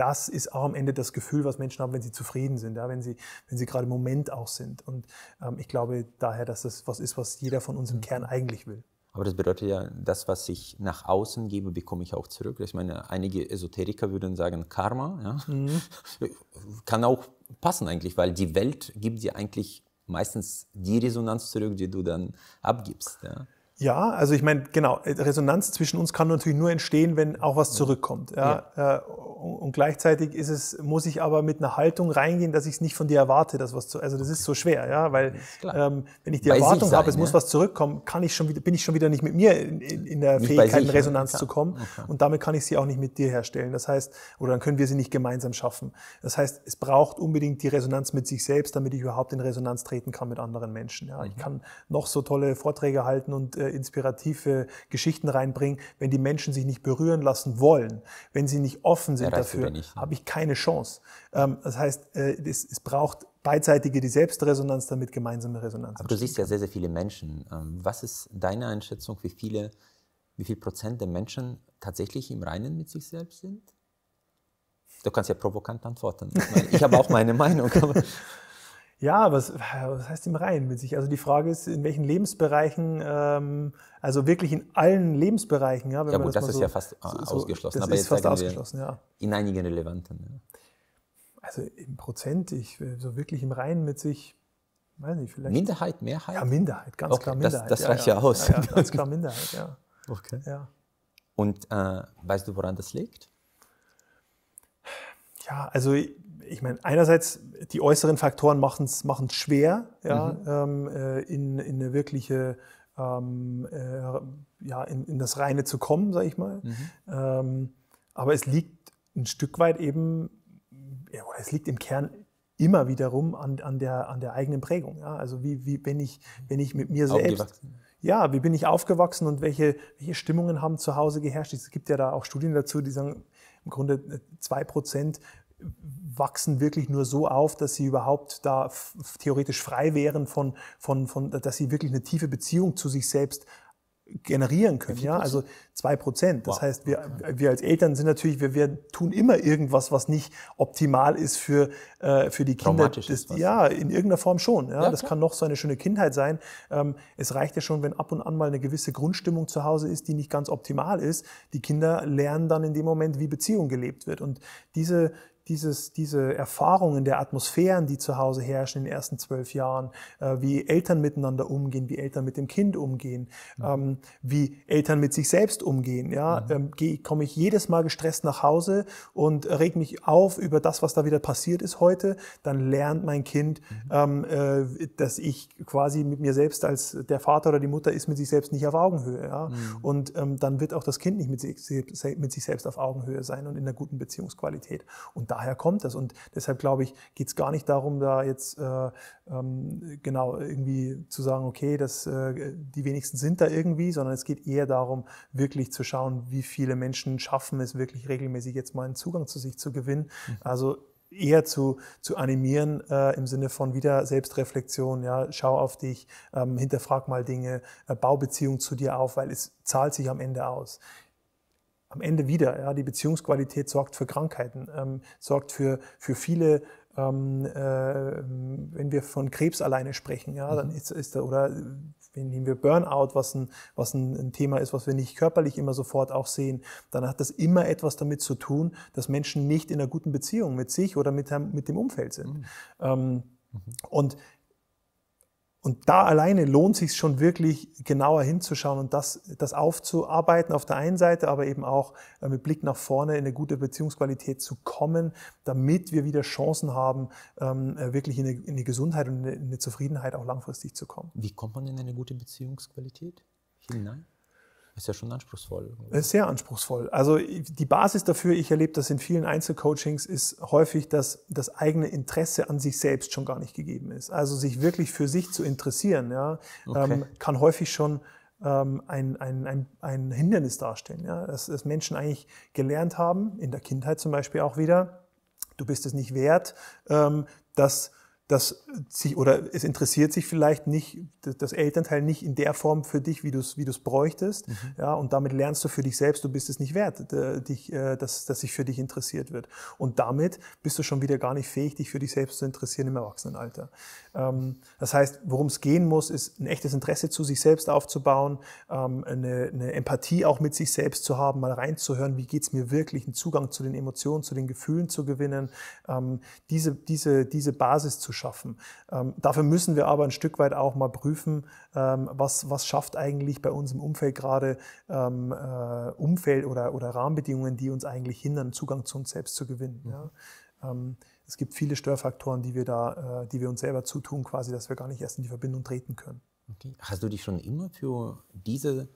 das ist auch am Ende das Gefühl, was Menschen haben, wenn sie zufrieden sind, ja, wenn sie, wenn sie gerade im Moment auch sind. Und ähm, ich glaube daher, dass das was ist, was jeder von uns im mhm. Kern eigentlich will. Aber das bedeutet ja, das, was ich nach außen gebe, bekomme ich auch zurück. Ich meine, einige Esoteriker würden sagen Karma. Ja? Mhm. Kann auch passen eigentlich, weil die Welt gibt dir eigentlich meistens die Resonanz zurück, die du dann abgibst. Ja? Ja, also ich meine, genau, Resonanz zwischen uns kann natürlich nur entstehen, wenn auch was zurückkommt. Ja? ja. Äh, und gleichzeitig ist es, muss ich aber mit einer Haltung reingehen, dass ich es nicht von dir erwarte, dass was zu, also das ist so schwer, ja, weil ähm, wenn ich die bei Erwartung habe, es ja? muss was zurückkommen, kann ich schon wieder, bin ich schon wieder nicht mit mir in, in der nicht Fähigkeit in Resonanz zu kommen okay. und damit kann ich sie auch nicht mit dir herstellen. Das heißt, oder dann können wir sie nicht gemeinsam schaffen. Das heißt, es braucht unbedingt die Resonanz mit sich selbst, damit ich überhaupt in Resonanz treten kann mit anderen Menschen. Ja, mhm. ich kann noch so tolle Vorträge halten und äh, inspirative Geschichten reinbringen, wenn die Menschen sich nicht berühren lassen wollen, wenn sie nicht offen sind ja, dafür, ne? habe ich keine Chance. Ähm, das heißt, äh, es, braucht beidseitige die Selbstresonanz, damit gemeinsame Resonanz. Aber du siehst ja sehr, sehr viele Menschen. Ähm, was ist deine Einschätzung, wie viele, wie viel Prozent der Menschen tatsächlich im Reinen mit sich selbst sind? Du kannst ja provokant antworten. Ich, ich habe auch meine Meinung. Ja, was, was heißt im Reinen mit sich? Also die Frage ist, in welchen Lebensbereichen, ähm, also wirklich in allen Lebensbereichen. Ja, wenn ja gut, das, das ist so, ja fast äh, so, ausgeschlossen. Das aber ist jetzt fast ausgeschlossen, ja. In einigen relevanten. Ja. Also im Prozent, ich, so wirklich im Reinen mit sich, weiß nicht, vielleicht. Minderheit, Mehrheit? Ja, Minderheit, ganz okay, klar Minderheit. Das, das reicht ja, ja aus. Ja, ganz klar Minderheit, ja. Okay. Ja. Und äh, weißt du, woran das liegt? Ja, also ich, ich meine, einerseits die äußeren Faktoren machen es schwer, ja, mhm. ähm, äh, in, in eine wirkliche ähm, äh, ja, in, in, das Reine zu kommen, sage ich mal. Mhm. Ähm, aber es liegt ein Stück weit eben, ja, oder es liegt im Kern immer wiederum an, an, der, an der eigenen Prägung. Ja? Also wie, wie bin ich, wenn ich mit mir selbst ja, wie bin ich aufgewachsen und welche, welche Stimmungen haben zu Hause geherrscht? Es gibt ja da auch Studien dazu, die sagen, im Grunde äh, zwei Prozent wachsen wirklich nur so auf, dass sie überhaupt da theoretisch frei wären von, von, von, dass sie wirklich eine tiefe Beziehung zu sich selbst generieren können. Ja, also zwei Prozent. Das wow. heißt, wir, wir als Eltern sind natürlich, wir, wir tun immer irgendwas, was nicht optimal ist für, äh, für die Kinder. Das, ist ja, in irgendeiner Form schon. Ja, ja das klar. kann noch so eine schöne Kindheit sein. Ähm, es reicht ja schon, wenn ab und an mal eine gewisse Grundstimmung zu Hause ist, die nicht ganz optimal ist. Die Kinder lernen dann in dem Moment, wie Beziehung gelebt wird. Und diese, dieses, diese Erfahrungen der Atmosphären, die zu Hause herrschen in den ersten zwölf Jahren, äh, wie Eltern miteinander umgehen, wie Eltern mit dem Kind umgehen, mhm. ähm, wie Eltern mit sich selbst umgehen. Ja? Mhm. Ähm, Komme ich jedes Mal gestresst nach Hause und reg mich auf über das, was da wieder passiert ist heute, dann lernt mein Kind, mhm. ähm, äh, dass ich quasi mit mir selbst als der Vater oder die Mutter ist mit sich selbst nicht auf Augenhöhe. Ja? Mhm. Und ähm, dann wird auch das Kind nicht mit sich, mit sich selbst auf Augenhöhe sein und in einer guten Beziehungsqualität. Und da daher kommt das. Und deshalb glaube ich, geht es gar nicht darum, da jetzt äh, ähm, genau irgendwie zu sagen, okay, das, äh, die wenigsten sind da irgendwie, sondern es geht eher darum, wirklich zu schauen, wie viele Menschen schaffen es wirklich regelmäßig jetzt mal einen Zugang zu sich zu gewinnen. Mhm. Also eher zu, zu animieren äh, im Sinne von wieder Selbstreflexion, ja, schau auf dich, ähm, hinterfrag mal Dinge, äh, bau Beziehung zu dir auf, weil es zahlt sich am Ende aus am Ende wieder. Ja, die Beziehungsqualität sorgt für Krankheiten, ähm, sorgt für, für viele, ähm, äh, wenn wir von Krebs alleine sprechen, ja, dann mhm. ist, ist da, oder nehmen wir Burnout, was, ein, was ein, ein, Thema ist, was wir nicht körperlich immer sofort auch sehen, dann hat das immer etwas damit zu tun, dass Menschen nicht in einer guten Beziehung mit sich oder mit, mit dem Umfeld sind. Mhm. Ähm, mhm. und und da alleine lohnt sich schon wirklich genauer hinzuschauen und das, das aufzuarbeiten auf der einen Seite, aber eben auch äh, mit Blick nach vorne in eine gute Beziehungsqualität zu kommen, damit wir wieder Chancen haben, ähm, äh, wirklich in eine, in eine Gesundheit und in eine Zufriedenheit auch langfristig zu kommen. Wie kommt man in eine gute Beziehungsqualität hinein? Ist ja schon anspruchsvoll. Äh, sehr anspruchsvoll. Also die Basis dafür, ich erlebe das in vielen Einzelcoachings, ist häufig, dass das eigene Interesse an sich selbst schon gar nicht gegeben ist. Also sich wirklich für sich zu interessieren, ja, ähm, okay. kann häufig schon ähm, ein, ein, ein, ein, Hindernis darstellen. Ja. Dass, dass Menschen eigentlich gelernt haben, in der Kindheit zum Beispiel auch wieder, du bist es nicht wert, ähm, dass dass sich oder es interessiert sich vielleicht nicht das Elternteil nicht in der Form für dich, wie du es wie du es bräuchtest, mhm. ja und damit lernst du für dich selbst, du bist es nicht wert, dich äh, dass dass sich für dich interessiert wird und damit bist du schon wieder gar nicht fähig, dich für dich selbst zu interessieren im Erwachsenenalter. Ähm, das heißt, worum es gehen muss, ist ein echtes Interesse zu sich selbst aufzubauen, ähm, eine, eine Empathie auch mit sich selbst zu haben, mal reinzuhören, wie geht's mir wirklich, einen Zugang zu den Emotionen, zu den Gefühlen zu gewinnen, ähm, diese diese diese Basis zu schaffen. Ähm, dafür müssen wir aber ein Stück weit auch mal prüfen, ähm, was, was schafft eigentlich bei uns im Umfeld gerade ähm, äh, Umfeld oder, oder Rahmenbedingungen, die uns eigentlich hindern, Zugang zu uns selbst zu gewinnen. Mhm. Ja? Ähm, es gibt viele Störfaktoren, die wir da, äh, die wir uns selber zutun, quasi, dass wir gar nicht erst in die Verbindung treten können. Okay. Hast du dich schon immer für diese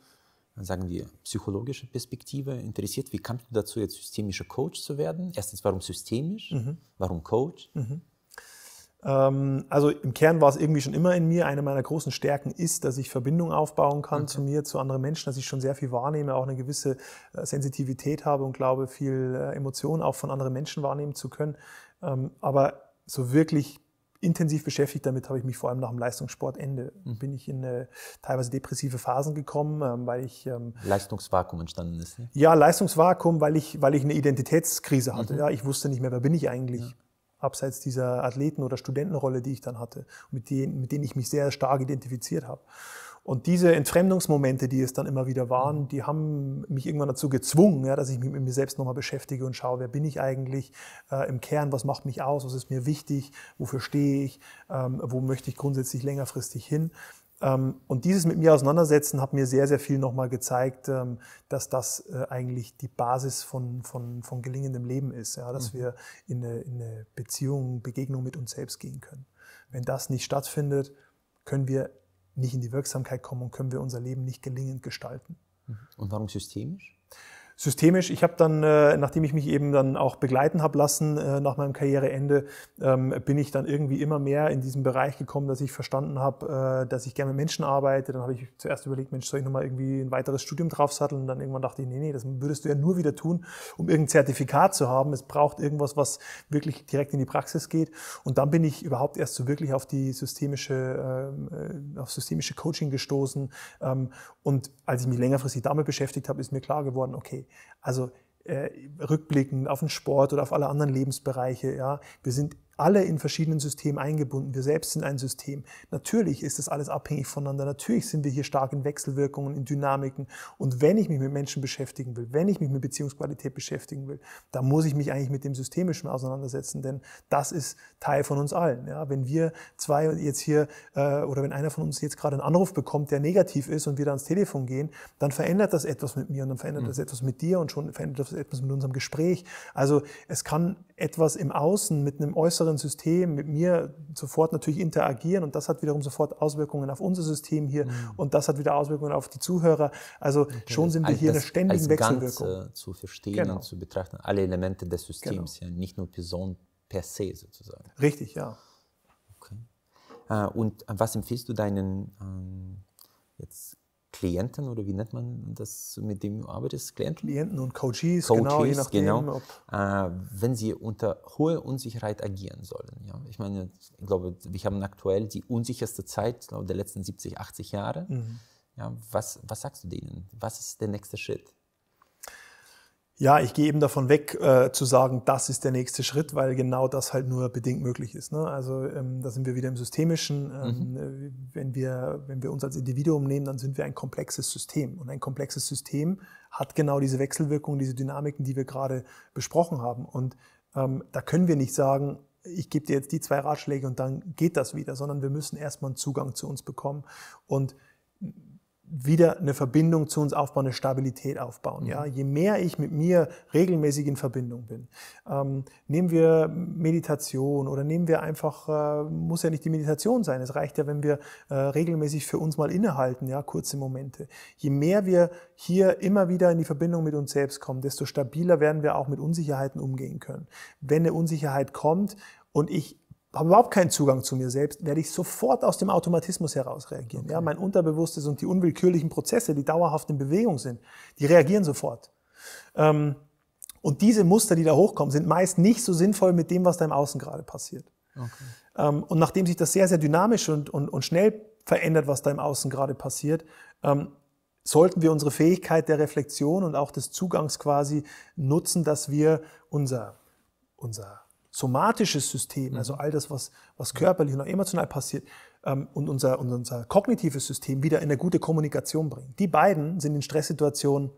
sagen wir, psychologische Perspektive interessiert. Wie kamst du dazu, jetzt systemischer Coach zu werden? Erstens, warum systemisch? Mhm. Warum Coach? Mhm. Ähm, also im Kern war es irgendwie schon immer in mir. Eine meiner großen Stärken ist, dass ich Verbindung aufbauen kann okay. Mhm. zu mir, zu anderen Menschen, dass ich schon sehr viel wahrnehme, auch eine gewisse äh, Sensitivität habe und glaube, viel äh, Emotionen auch von anderen Menschen wahrnehmen zu können. Ähm, aber so wirklich intensiv beschäftigt damit habe ich mich vor allem nach dem Leistungssportende. Mhm. Bin ich in äh, teilweise depressive Phasen gekommen, ähm, weil ich ähm, Leistungsvakuum entstanden ist. Ne? Ja, Leistungsvakuum, weil ich weil ich eine Identitätskrise hatte. Mhm. Ja, ich wusste nicht mehr, wer bin ich eigentlich. Ja abseits dieser Athleten- oder Studentenrolle, die ich dann hatte, mit denen, mit denen ich mich sehr stark identifiziert habe. Und diese Entfremdungsmomente, die es dann immer wieder waren, die haben mich irgendwann dazu gezwungen, ja, dass ich mich mit mir selbst nochmal beschäftige und schaue, wer bin ich eigentlich äh, im Kern, was macht mich aus, was ist mir wichtig, wofür stehe ich, ähm, wo möchte ich grundsätzlich längerfristig hin. Ähm, und dieses mit mir auseinandersetzen hat mir sehr, sehr viel nochmal gezeigt, ähm, dass das äh, eigentlich die Basis von, von, von gelingendem Leben ist, ja, dass mhm. wir in eine, in eine Beziehung, Begegnung mit uns selbst gehen können. Wenn das nicht stattfindet, können wir nicht in die Wirksamkeit kommen und können wir unser Leben nicht gelingend gestalten. Mhm. Und warum systemisch? systemisch. Ich habe dann, äh, nachdem ich mich eben dann auch begleiten habe lassen äh, nach meinem Karriereende, ähm, bin ich dann irgendwie immer mehr in diesen Bereich gekommen, dass ich verstanden habe, äh, dass ich gerne mit Menschen arbeite. Dann habe ich zuerst überlegt, Mensch, soll ich nochmal irgendwie ein weiteres Studium draufsatteln? Und dann irgendwann dachte ich, nee, nee, das würdest du ja nur wieder tun, um irgendein Zertifikat zu haben. Es braucht irgendwas, was wirklich direkt in die Praxis geht. Und dann bin ich überhaupt erst so wirklich auf die systemische, ähm, äh, auf systemische Coaching gestoßen. Ähm, und als ich mich längerfristig damit beschäftigt habe, ist mir klar geworden, okay, also äh, rückblickend auf den Sport oder auf alle anderen Lebensbereiche. Ja, wir sind alle in verschiedenen Systemen eingebunden. Wir selbst sind ein System. Natürlich ist das alles abhängig voneinander. Natürlich sind wir hier stark in Wechselwirkungen, in Dynamiken. Und wenn ich mich mit Menschen beschäftigen will, wenn ich mich mit Beziehungsqualität beschäftigen will, dann muss ich mich eigentlich mit dem Systemischen auseinandersetzen, denn das ist Teil von uns allen. Ja, wenn wir zwei jetzt hier äh, oder wenn einer von uns jetzt gerade einen Anruf bekommt, der negativ ist und wir dann ans Telefon gehen, dann verändert das etwas mit mir und dann verändert mhm. das etwas mit dir und schon verändert das etwas mit unserem Gespräch. Also es kann etwas im Außen mit einem äußeren besseren System mit mir sofort natürlich interagieren und das hat wiederum sofort Auswirkungen auf unser System hier mhm. und das hat wieder Auswirkungen auf die Zuhörer. Also okay. schon sind wir hier in einer ständigen Wechselwirkung. Ganze zu verstehen genau. und zu betrachten, alle Elemente des Systems, genau. ja, nicht nur Person per se sozusagen. Richtig, ja. Okay. Äh, und äh, was empfiehlst du deinen ähm, jetzt Klienten oder wie nennt man das, mit dem du arbeitest? Klienten? Klienten und Coaches, genau, Coaches genau, je nachdem. Genau, äh, wenn sie unter hoher Unsicherheit agieren sollen. Ja? Ich meine, ich glaube, wir haben aktuell die unsicherste Zeit glaube, der letzten 70, 80 Jahre. Mhm. Ja, was, was sagst du denen? Was ist der nächste Schritt? Ja, ich gehe eben davon weg, äh, zu sagen, das ist der nächste Schritt, weil genau das halt nur bedingt möglich ist. Ne? Also ähm, da sind wir wieder im Systemischen. Ähm, mhm. Äh, wenn, wir, wenn wir uns als Individuum nehmen, dann sind wir ein komplexes System. Und ein komplexes System hat genau diese Wechselwirkungen, diese Dynamiken, die wir gerade besprochen haben. Und ähm, da können wir nicht sagen, ich gebe dir jetzt die zwei Ratschläge und dann geht das wieder, sondern wir müssen erstmal einen Zugang zu uns bekommen. Und wieder eine Verbindung zu uns aufbauen, eine Stabilität aufbauen. Ja. ja, mhm. je mehr ich mit mir regelmäßig in Verbindung bin, ähm, nehmen wir Meditation oder nehmen wir einfach, äh, muss ja nicht die Meditation sein. Es reicht ja, wenn wir äh, regelmäßig für uns mal innehalten, ja, kurze Momente. Je mehr wir hier immer wieder in die Verbindung mit uns selbst kommen, desto stabiler werden wir auch mit Unsicherheiten umgehen können. Wenn eine Unsicherheit kommt und ich habe überhaupt keinen Zugang zu mir selbst, werde ich sofort aus dem Automatismus heraus reagieren. Okay. Ja, mein Unterbewusstes und die unwillkürlichen Prozesse, die dauerhaft in Bewegung sind, die reagieren sofort. Ähm, und diese Muster, die da hochkommen, sind meist nicht so sinnvoll mit dem, was da im Außen gerade passiert. Okay. Ähm, und nachdem sich das sehr, sehr dynamisch und, und, und schnell verändert, was da im Außen gerade passiert, ähm, sollten wir unsere Fähigkeit der Reflexion und auch des Zugangs quasi nutzen, dass wir unser, unser somatisches System, also mhm. all das, was, was körperlich und auch emotional passiert, ähm, und unser, und unser kognitives System wieder in eine gute Kommunikation bringen. Die beiden sind in Stresssituationen,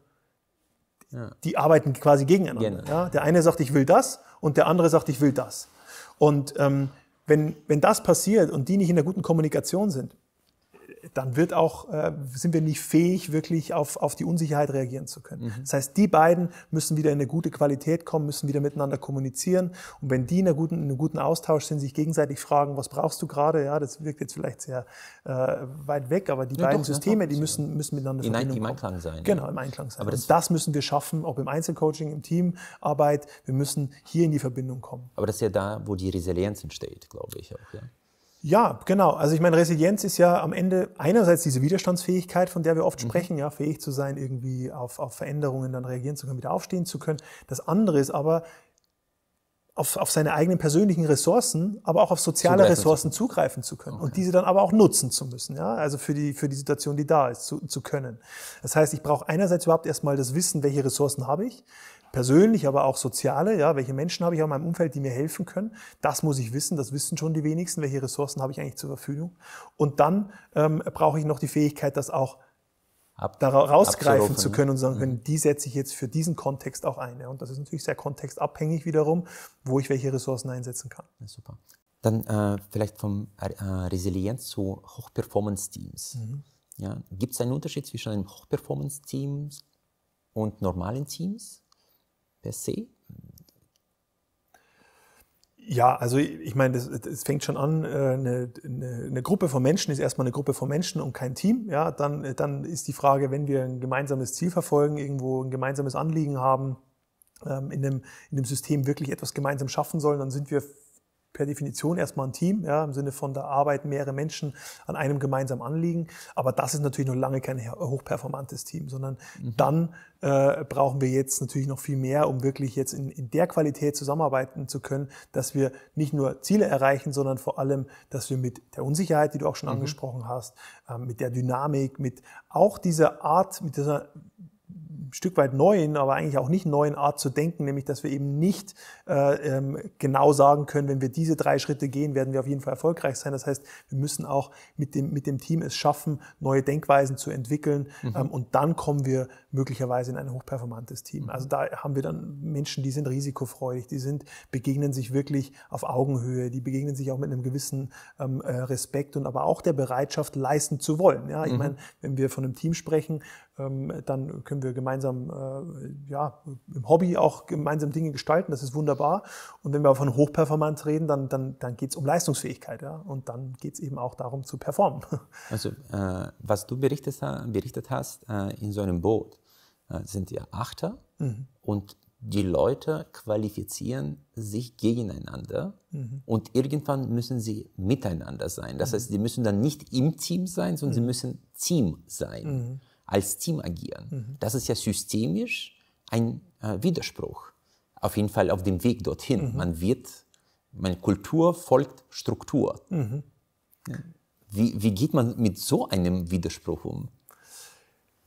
ja. die arbeiten quasi gegeneinander. Genau. Ja? Der eine sagt, ich will das, und der andere sagt, ich will das. Und ähm, wenn, wenn das passiert und die nicht in der guten Kommunikation sind, dann wird auch, äh, sind wir nicht fähig, wirklich auf, auf die Unsicherheit reagieren zu können. Mhm. Das heißt, die beiden müssen wieder in eine gute Qualität kommen, müssen wieder miteinander kommunizieren. Und wenn die in, einer guten, in einem guten Austausch sind, sich gegenseitig fragen, was brauchst du gerade? Ja, das wirkt jetzt vielleicht sehr äh, weit weg, aber die ja, beiden doch, Systeme, die müssen, müssen miteinander in Verbindung im Einklang sein. Genau, im Einklang sein. Aber das, das, müssen wir schaffen, ob im Einzelcoaching, im Teamarbeit. Wir müssen hier in die Verbindung kommen. Aber das ist ja da, wo die Resilienz entsteht, glaube ich auch. Ja? Ja, genau. Also ich meine, Resilienz ist ja am Ende einerseits diese Widerstandsfähigkeit, von der wir oft mhm. sprechen, ja, fähig zu sein, irgendwie auf, auf Veränderungen dann reagieren zu können, wieder aufstehen zu können. Das andere ist aber, auf, auf seine eigenen persönlichen Ressourcen, aber auch auf soziale zugreifen Ressourcen zu zugreifen zu können okay. und diese dann aber auch nutzen zu müssen, ja, also für die für die Situation, die da ist, zu, zu können. Das heißt, ich brauche einerseits überhaupt erstmal das Wissen, welche Ressourcen habe ich, persönlich, aber auch soziale, ja, welche Menschen habe ich in meinem Umfeld, die mir helfen können. Das muss ich wissen, das wissen schon die wenigsten, welche Ressourcen habe ich eigentlich zur Verfügung. Und dann ähm, brauche ich noch die Fähigkeit, das auch Ab, rausgreifen zu ne? können und sagen können, mhm. die setze ich jetzt für diesen Kontext auch ein. Ja. Und das ist natürlich sehr kontextabhängig wiederum, wo ich welche Ressourcen einsetzen kann. Ja, super. Dann äh, vielleicht vom äh, Resilienz zu Hochperformance-Teams. Mhm. Ja, Gibt es einen Unterschied zwischen einem Hochperformance-Team und normalen Teams? per se? Ja, also ich meine, es fängt schon an, äh, eine, eine, eine, Gruppe von Menschen ist erstmal eine Gruppe von Menschen und kein Team. Ja, dann, dann ist die Frage, wenn wir ein gemeinsames Ziel verfolgen, irgendwo ein gemeinsames Anliegen haben, ähm, in dem, in dem System wirklich etwas gemeinsam schaffen sollen, dann sind wir per Definition erstmal ein Team, ja, im Sinne von, da arbeiten mehrere Menschen an einem gemeinsamen Anliegen. Aber das ist natürlich noch lange kein hochperformantes Team, sondern mhm. dann äh, brauchen wir jetzt natürlich noch viel mehr, um wirklich jetzt in, in der Qualität zusammenarbeiten zu können, dass wir nicht nur Ziele erreichen, sondern vor allem, dass wir mit der Unsicherheit, die du auch schon mhm. angesprochen hast, äh, mit der Dynamik, mit auch dieser Art, mit dieser Stück weit neuen, aber eigentlich auch nicht neuen Art zu denken, nämlich dass wir eben nicht äh, ähm, genau sagen können, wenn wir diese drei Schritte gehen, werden wir auf jeden Fall erfolgreich sein. Das heißt, wir müssen auch mit dem, mit dem Team es schaffen, neue Denkweisen zu entwickeln mhm. ähm, und dann kommen wir möglicherweise in ein hochperformantes Team. Mhm. Also da haben wir dann Menschen, die sind risikofreudig, die sind, begegnen sich wirklich auf Augenhöhe, die begegnen sich auch mit einem gewissen ähm, äh, Respekt und aber auch der Bereitschaft, leisten zu wollen. Ja, ich mhm. meine, wenn wir von einem Team sprechen, ähm, dann können wir gemeinsam gemeinsam äh, ja, im Hobby auch gemeinsam Dinge gestalten, das ist wunderbar. Und wenn wir von Hochperformance reden, dann, dann, dann geht es um Leistungsfähigkeit ja? und dann geht es eben auch darum zu performen. Also äh, was du berichtet, berichtet hast, äh, in so einem Boot äh, sind ja Achter mhm. und die Leute qualifizieren sich gegeneinander mhm. und irgendwann müssen sie miteinander sein. Das mhm. heißt, sie müssen dann nicht im Team sein, sondern mhm. sie müssen Team sein. Mhm als Team agieren. Mhm. Das ist ja systemisch ein äh, Widerspruch. Auf jeden Fall auf dem Weg dorthin. Mhm. Man wird, meine Kultur folgt Struktur. Mhm. Ja. Wie, wie geht man mit so einem Widerspruch um?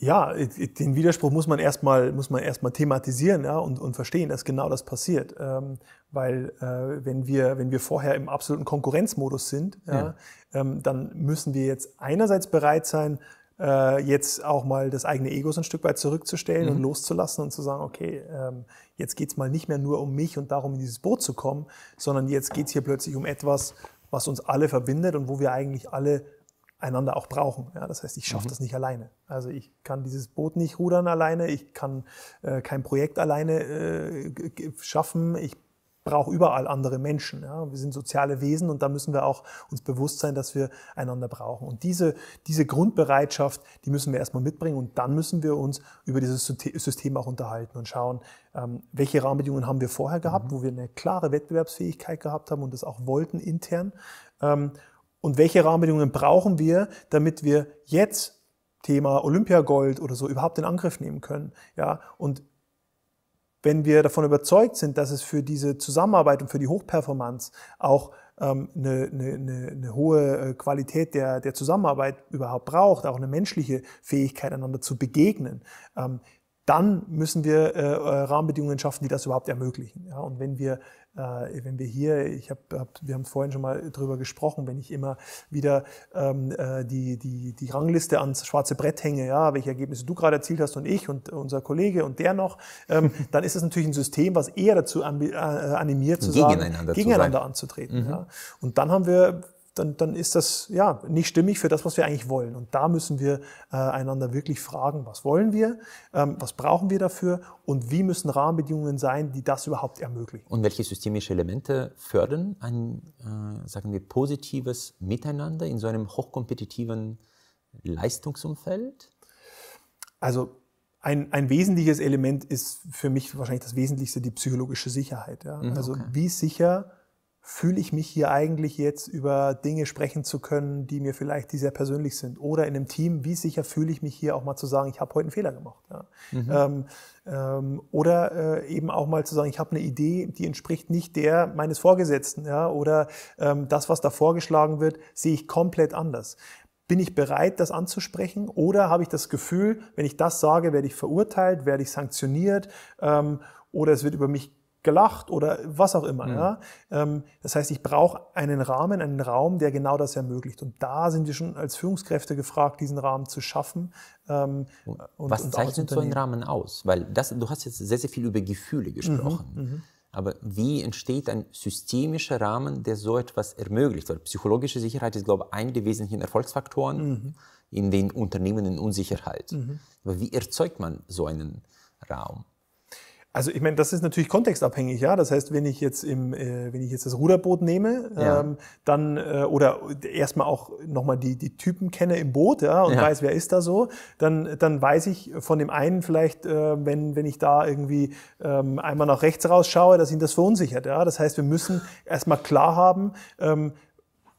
Ja, den Widerspruch muss man erstmal, muss thematisieren ja, und, und verstehen, dass genau das passiert. Ähm, weil äh, wenn, wir, wenn wir vorher im absoluten Konkurrenzmodus sind, ja, ja. Ähm, dann müssen wir jetzt einerseits bereit sein, äh, jetzt auch mal das eigene Ego so ein Stück weit zurückzustellen mhm. und loszulassen und zu sagen, okay, ähm, jetzt geht's mal nicht mehr nur um mich und darum, in dieses Boot zu kommen, sondern jetzt geht's hier plötzlich um etwas, was uns alle verbindet und wo wir eigentlich alle einander auch brauchen. Ja, das heißt, ich schaffe mhm. das nicht alleine. Also ich kann dieses Boot nicht rudern alleine, ich kann äh, kein Projekt alleine äh, schaffen, ich brauche überall andere Menschen. Ja? Wir sind soziale Wesen und da müssen wir auch uns bewusst sein, dass wir einander brauchen. Und diese, diese Grundbereitschaft, die müssen wir erstmal mitbringen und dann müssen wir uns über dieses System auch unterhalten und schauen, ähm, welche Rahmenbedingungen haben wir vorher gehabt, mhm. wo wir eine klare Wettbewerbsfähigkeit gehabt haben und das auch wollten intern. Ähm, und welche Rahmenbedingungen brauchen wir, damit wir jetzt Thema Olympiagold oder so überhaupt in Angriff nehmen können. Ja, und wenn wir davon überzeugt sind, dass es für diese Zusammenarbeit und für die Hochperformance auch ähm, eine, eine, eine hohe äh, Qualität der, der Zusammenarbeit überhaupt braucht, auch eine menschliche Fähigkeit, einander zu begegnen, ähm, dann müssen wir äh, äh, Rahmenbedingungen schaffen, die das überhaupt ermöglichen. Und wenn wir äh, wenn wir hier, ich hab, hab, wir haben vorhin schon mal drüber gesprochen, wenn ich immer wieder ähm, äh, die, die, die Rangliste ans schwarze Brett hänge, ja, welche Ergebnisse du gerade erzielt hast und ich und unser Kollege und der noch, ähm, dann ist das natürlich ein System, was eher dazu äh, animiert zu sagen, gegeneinander, gegeneinander anzutreten. Mhm. Ja. Und dann haben wir dann, dann ist das ja nicht stimmig für das, was wir eigentlich wollen. Und da müssen wir äh, einander wirklich fragen, was wollen wir, ähm, was brauchen wir dafür und wie müssen Rahmenbedingungen sein, die das überhaupt ermöglichen. Und welche systemische Elemente fördern ein, äh, sagen wir, positives Miteinander in so einem hochkompetitiven Leistungsumfeld? Also ein, ein wesentliches Element ist für mich wahrscheinlich das Wesentlichste die psychologische Sicherheit. Ja? Mhm, also okay. wie sicher fühle ich mich hier eigentlich jetzt über Dinge sprechen zu können, die mir vielleicht die sehr persönlich sind? Oder in einem Team, wie sicher fühle ich mich hier auch mal zu sagen, ich habe heute einen Fehler gemacht? Ja? Mhm. Ähm, ähm, oder äh, eben auch mal zu sagen, ich habe eine Idee, die entspricht nicht der meines Vorgesetzten. Ja? Oder ähm, das, was da vorgeschlagen wird, sehe ich komplett anders. Bin ich bereit, das anzusprechen? Oder habe ich das Gefühl, wenn ich das sage, werde ich verurteilt, werde ich sanktioniert? Ähm, oder es wird über mich gelacht oder was auch immer. Mhm. Ja? Ähm, das heißt, ich brauche einen Rahmen, einen Raum, der genau das ermöglicht. Und da sind wir schon als Führungskräfte gefragt, diesen Rahmen zu schaffen. Ähm, und, was und zeichnet so einen Rahmen aus? Weil das, du hast jetzt sehr, sehr viel über Gefühle mhm, gesprochen. Mhm, aber wie entsteht ein systemischer Rahmen, der so etwas ermöglicht? Weil psychologische Sicherheit ist, glaube ich, einer der wesentlichen Erfolgsfaktoren mhm. in den Unternehmen in Unsicherheit. Mhm. Aber wie erzeugt man so einen Raum? Also ich meine, das ist natürlich kontextabhängig, ja. Das heißt, wenn ich jetzt im, äh, wenn ich jetzt das Ruderboot nehme, ja. ähm, dann äh, oder erstmal auch nochmal die die Typen kenne im Boot, ja, und ja. weiß, wer ist da so, dann dann weiß ich von dem einen vielleicht, äh, wenn wenn ich da irgendwie ähm, einmal nach rechts rausschaue, dass ihn das verunsichert, ja. Das heißt, wir müssen erstmal klar haben. Ähm,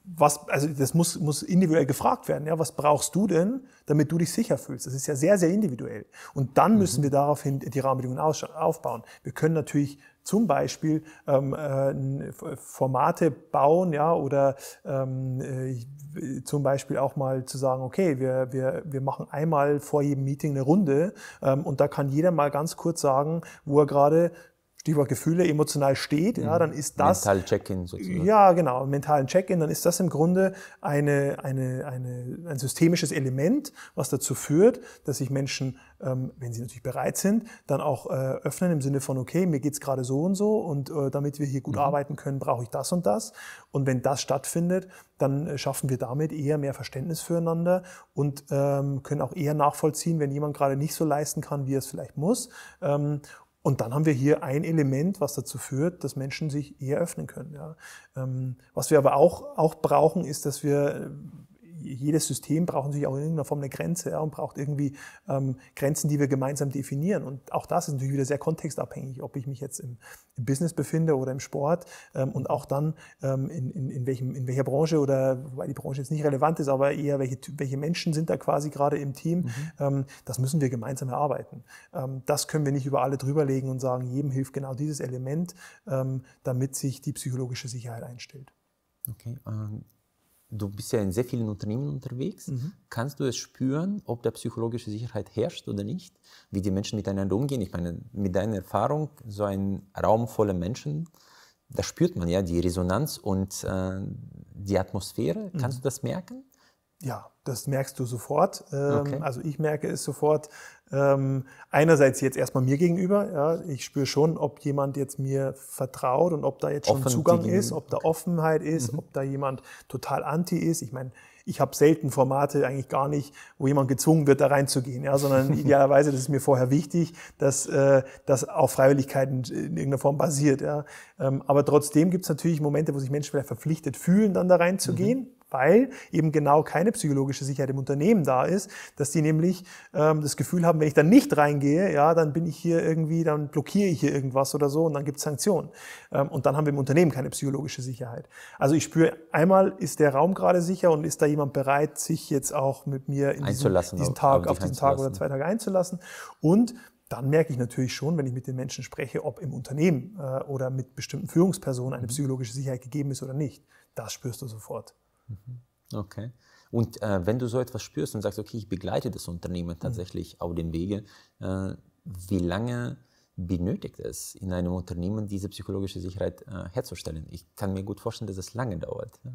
was, also das muss, muss individuell gefragt werden, ja, was brauchst du denn, damit du dich sicher fühlst? Das ist ja sehr, sehr individuell. Und dann mhm. müssen wir daraufhin die Rahmenbedingungen aufbauen. Wir können natürlich zum Beispiel ähm, äh, äh, Formate bauen, ja, oder ähm, äh, zum Beispiel auch mal zu sagen, okay, wir, wir, wir machen einmal vor jedem Meeting eine Runde ähm, und da kann jeder mal ganz kurz sagen, wo er gerade Stichwort Gefühle emotional steht, ja, mhm. dann ist das. Mental Check-in sozusagen. Ja, genau, mentalen Check-in, dann ist das im Grunde eine, eine, eine, ein systemisches Element, was dazu führt, dass sich Menschen, ähm, wenn sie natürlich bereit sind, dann auch äh, öffnen im Sinne von, okay, mir geht's gerade so und so und äh, damit wir hier gut mhm. arbeiten können, brauche ich das und das. Und wenn das stattfindet, dann äh, schaffen wir damit eher mehr Verständnis füreinander und ähm, können auch eher nachvollziehen, wenn jemand gerade nicht so leisten kann, wie er es vielleicht muss. Ähm, und dann haben wir hier ein Element, was dazu führt, dass Menschen sich eher öffnen können. Ja. Ähm, was wir aber auch, auch brauchen, ist, dass wir jedes System braucht natürlich auch in irgendeiner Form eine Grenze ja, und braucht irgendwie ähm, Grenzen, die wir gemeinsam definieren. Und auch das ist natürlich wieder sehr kontextabhängig, ob ich mich jetzt im, im Business befinde oder im Sport ähm, und auch dann ähm, in, in, in, welchem, in welcher Branche oder, weil die Branche jetzt nicht relevant ist, aber eher welche, welche Menschen sind da quasi gerade im Team. Mhm. Ähm, das müssen wir gemeinsam erarbeiten. Ähm, das können wir nicht über alle drüberlegen und sagen, jedem hilft genau dieses Element, ähm, damit sich die psychologische Sicherheit einstellt. Okay, du bist ja in sehr vielen Unternehmen unterwegs, mhm. kannst du es spüren, ob da psychologische Sicherheit herrscht oder nicht, wie die Menschen miteinander umgehen. Ich meine, mit deiner Erfahrung, so ein Raum voller Menschen, da spürt man ja die Resonanz und äh, die Atmosphäre. Mhm. Kannst du das merken? Ja, das merkst du sofort. Ähm, okay. Also ich merke es sofort, ähm, einerseits jetzt erstmal mir gegenüber. Ja, ich spüre schon, ob jemand jetzt mir vertraut und ob da jetzt schon Zugang ist, ob da okay. Offenheit ist, mhm. ob da jemand total anti ist. Ich meine, ich habe selten Formate eigentlich gar nicht, wo jemand gezwungen wird, da reinzugehen, ja, sondern idealerweise, das ist mir vorher wichtig, dass äh, das auf Freiwilligkeiten in irgendeiner Form basiert. Ja. Ähm, aber trotzdem gibt es natürlich Momente, wo sich Menschen vielleicht verpflichtet fühlen, dann da reinzugehen. Mhm weil eben genau keine psychologische Sicherheit im Unternehmen da ist, dass die nämlich ähm, das Gefühl haben, wenn ich dann nicht reingehe, ja, dann bin ich hier irgendwie, dann blockiere ich hier irgendwas oder so und dann gibt es Sanktionen. Ähm, und dann haben wir im Unternehmen keine psychologische Sicherheit. Also ich spüre einmal, ist der Raum gerade sicher und ist da jemand bereit, sich jetzt auch mit mir in diesen, diesen Tag, auf diesen Tag oder zwei Tage einzulassen. Und dann merke ich natürlich schon, wenn ich mit den Menschen spreche, ob im Unternehmen äh, oder mit bestimmten Führungspersonen eine mhm. psychologische Sicherheit gegeben ist oder nicht. Das spürst du sofort. Okay. Und äh, wenn du so etwas spürst und sagst, okay, ich begleite das Unternehmen mhm. tatsächlich mhm. auf dem Wege, äh, wie lange benötigt es in einem Unternehmen, diese psychologische Sicherheit äh, herzustellen? Ich kann mir gut vorstellen, dass es lange dauert. Ja?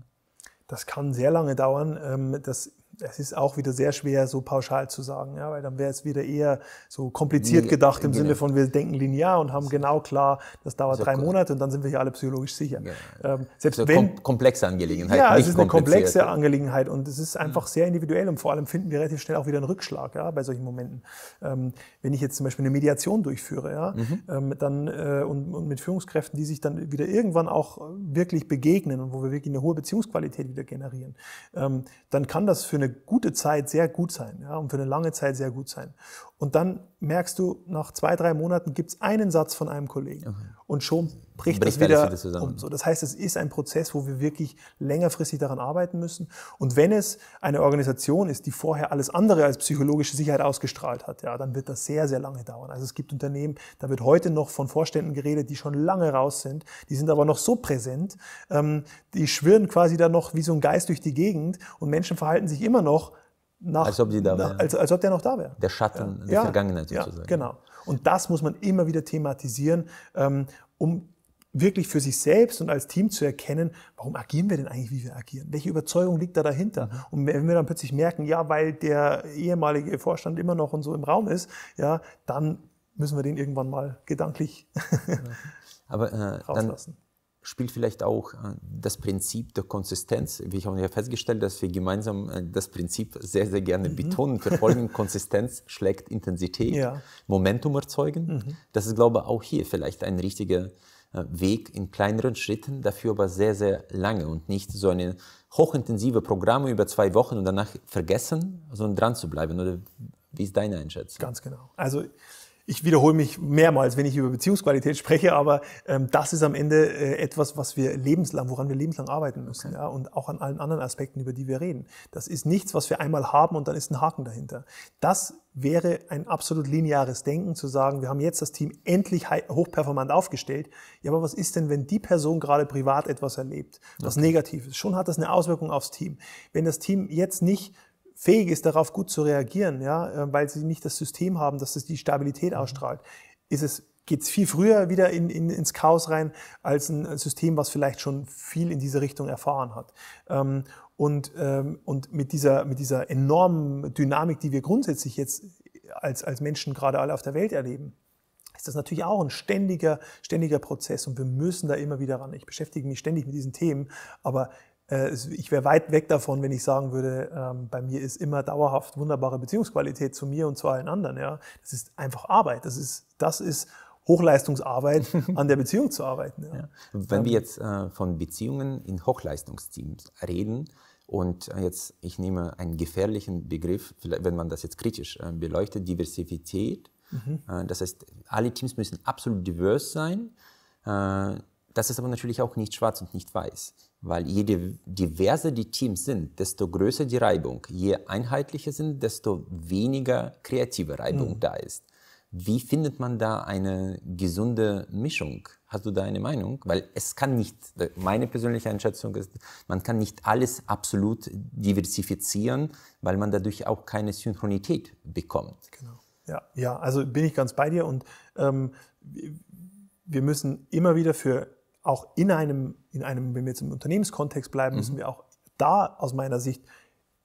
Das kann sehr lange dauern. Ähm, das es ist auch wieder sehr schwer, so pauschal zu sagen, ja, weil dann wäre es wieder eher so kompliziert gedacht im genau. Sinne von, wir denken linear und haben genau klar, das dauert so drei Monate und dann sind wir hier alle psychologisch sicher. Ja. Ähm, selbst also wenn, kom komplexe Angelegenheit. Ja, es ist eine komplexe Angelegenheit und es ist einfach mhm. sehr individuell und vor allem finden wir relativ schnell auch wieder einen Rückschlag ja, bei solchen Momenten. Ähm, wenn ich jetzt zum Beispiel eine Mediation durchführe ja, mhm. ähm, dann, äh, und, und mit Führungskräften, die sich dann wieder irgendwann auch äh, wirklich begegnen und wo wir wirklich eine hohe Beziehungsqualität wieder generieren, ähm, dann kann das für eine eine gute Zeit sehr gut sein ja, und für eine lange Zeit sehr gut sein. Und dann merkst du, nach zwei, drei Monaten gibt es einen Satz von einem Kollegen okay. und schon bricht, bricht das wieder, wieder zusammen. Um. So, das heißt, es ist ein Prozess, wo wir wirklich längerfristig daran arbeiten müssen. Und wenn es eine Organisation ist, die vorher alles andere als psychologische Sicherheit ausgestrahlt hat, ja, dann wird das sehr, sehr lange dauern. Also es gibt Unternehmen, da wird heute noch von Vorständen geredet, die schon lange raus sind, die sind aber noch so präsent, ähm, die schwirren quasi da noch wie so ein Geist durch die Gegend und Menschen verhalten sich immer noch nach, als ob die da nach, als, als, ob der noch da wäre. Der Schatten ja. der ja. Vergangenheit sozusagen. Ja, genau. Und das muss man immer wieder thematisieren, ähm, um wirklich für sich selbst und als Team zu erkennen, warum agieren wir denn eigentlich, wie wir agieren? Welche Überzeugung liegt da dahinter? Mhm. Und wenn wir dann plötzlich merken, ja, weil der ehemalige Vorstand immer noch und so im Raum ist, ja, dann müssen wir den irgendwann mal gedanklich Aber, äh, rauslassen. spielt vielleicht auch äh, das Prinzip der Konsistenz. Ich haben ja festgestellt, dass wir gemeinsam äh, das Prinzip sehr, sehr gerne mhm. betonen, verfolgen. Konsistenz schlägt Intensität, ja. Momentum erzeugen. Mhm. Das ist, glaube ich, auch hier vielleicht ein richtiger äh, Weg in kleineren Schritten, dafür aber sehr, sehr lange und nicht so eine hochintensive Programme über zwei Wochen und danach vergessen, sondern dran zu bleiben. Oder wie ist deine Einschätzung? Ganz genau. Also ich wiederhole mich mehrmals, wenn ich über Beziehungsqualität spreche, aber ähm, das ist am Ende äh, etwas, was wir lebenslang, woran wir lebenslang arbeiten müssen, okay. ja, und auch an allen anderen Aspekten, über die wir reden. Das ist nichts, was wir einmal haben und dann ist ein Haken dahinter. Das wäre ein absolut lineares Denken zu sagen, wir haben jetzt das Team endlich hochperformant aufgestellt. Ja, aber was ist denn, wenn die Person gerade privat etwas erlebt, was okay. ist? Schon hat das eine Auswirkung aufs Team. Wenn das Team jetzt nicht fähig ist, darauf gut zu reagieren, ja, äh, weil sie nicht das System haben, dass es die Stabilität mhm. ausstrahlt, ist es geht es viel früher wieder in, in, ins Chaos rein als ein System, was vielleicht schon viel in diese Richtung erfahren hat. Ähm, und ähm, und mit, dieser, mit dieser enormen Dynamik, die wir grundsätzlich jetzt als, als Menschen gerade alle auf der Welt erleben, ist das natürlich auch ein ständiger, ständiger Prozess und wir müssen da immer wieder ran. Ich beschäftige mich ständig mit diesen Themen, aber äh, ich wäre weit weg davon, wenn ich sagen würde, ähm, bei mir ist immer dauerhaft wunderbare Beziehungsqualität zu mir und zu allen anderen. das ist einfach Arbeit. Das ist, das ist Hochleistungsarbeit, an der Beziehung zu arbeiten. Ja. Wenn wir ähm, jetzt äh, von Beziehungen in Hochleistungsteams reden und äh, jetzt, ich nehme einen gefährlichen Begriff, wenn man das jetzt kritisch beleuchtet, Diversität. Mhm. das heißt, alle Teams müssen absolut divers sein. das ist aber natürlich auch nicht schwarz und nicht weiß. Weil je diverser die Teams sind, desto größer die Reibung. Je einheitlicher sind, desto weniger kreative Reibung mhm. da ist. Wie findet man da eine gesunde Mischung? Hast du da eine Meinung? Weil es kann nicht, meine persönliche Einschätzung ist, man kann nicht alles absolut diversifizieren, weil man dadurch auch keine Synchronität bekommt. Genau. Ja, ja also bin ich ganz bei dir und ähm, wir müssen immer wieder für auch in einem in einem, wenn wir jetzt im Unternehmenskontext bleiben, müssen mhm. wir auch da aus meiner Sicht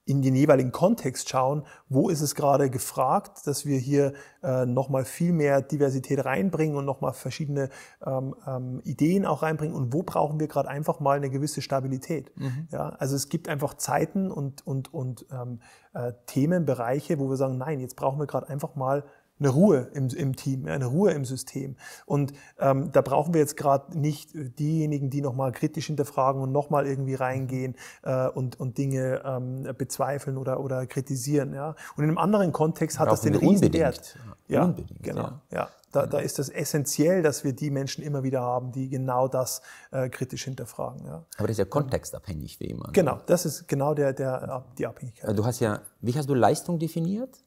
in den jeweiligen Kontext schauen, wo ist es gerade gefragt, dass wir hier äh, nochmal viel mehr Diversität reinbringen und nochmal verschiedene ähm, ähm, Ideen auch reinbringen und wo brauchen wir gerade einfach mal eine gewisse Stabilität. Mhm. Ja, also es gibt einfach Zeiten und, und, und ähm, äh, Themenbereiche, wo wir sagen, nein, jetzt brauchen wir gerade einfach mal eine Ruhe im, im Team, eine Ruhe im System. Und ähm, da brauchen wir jetzt gerade nicht äh, diejenigen, die nochmal kritisch hinterfragen und nochmal irgendwie reingehen äh, und, und Dinge ähm, bezweifeln oder, oder kritisieren. Ja? Und in einem anderen Kontext hat das den Riesenwert. Ja, unbedingt, genau. Ja. ja. Da, da ist es essentiell, dass wir die Menschen immer wieder haben, die genau das äh, kritisch hinterfragen. Ja. Aber das ist ja kontextabhängig wie immer. Genau, das ist genau der, der, die Abhängigkeit. Also du hast ja, wie hast du Leistung definiert?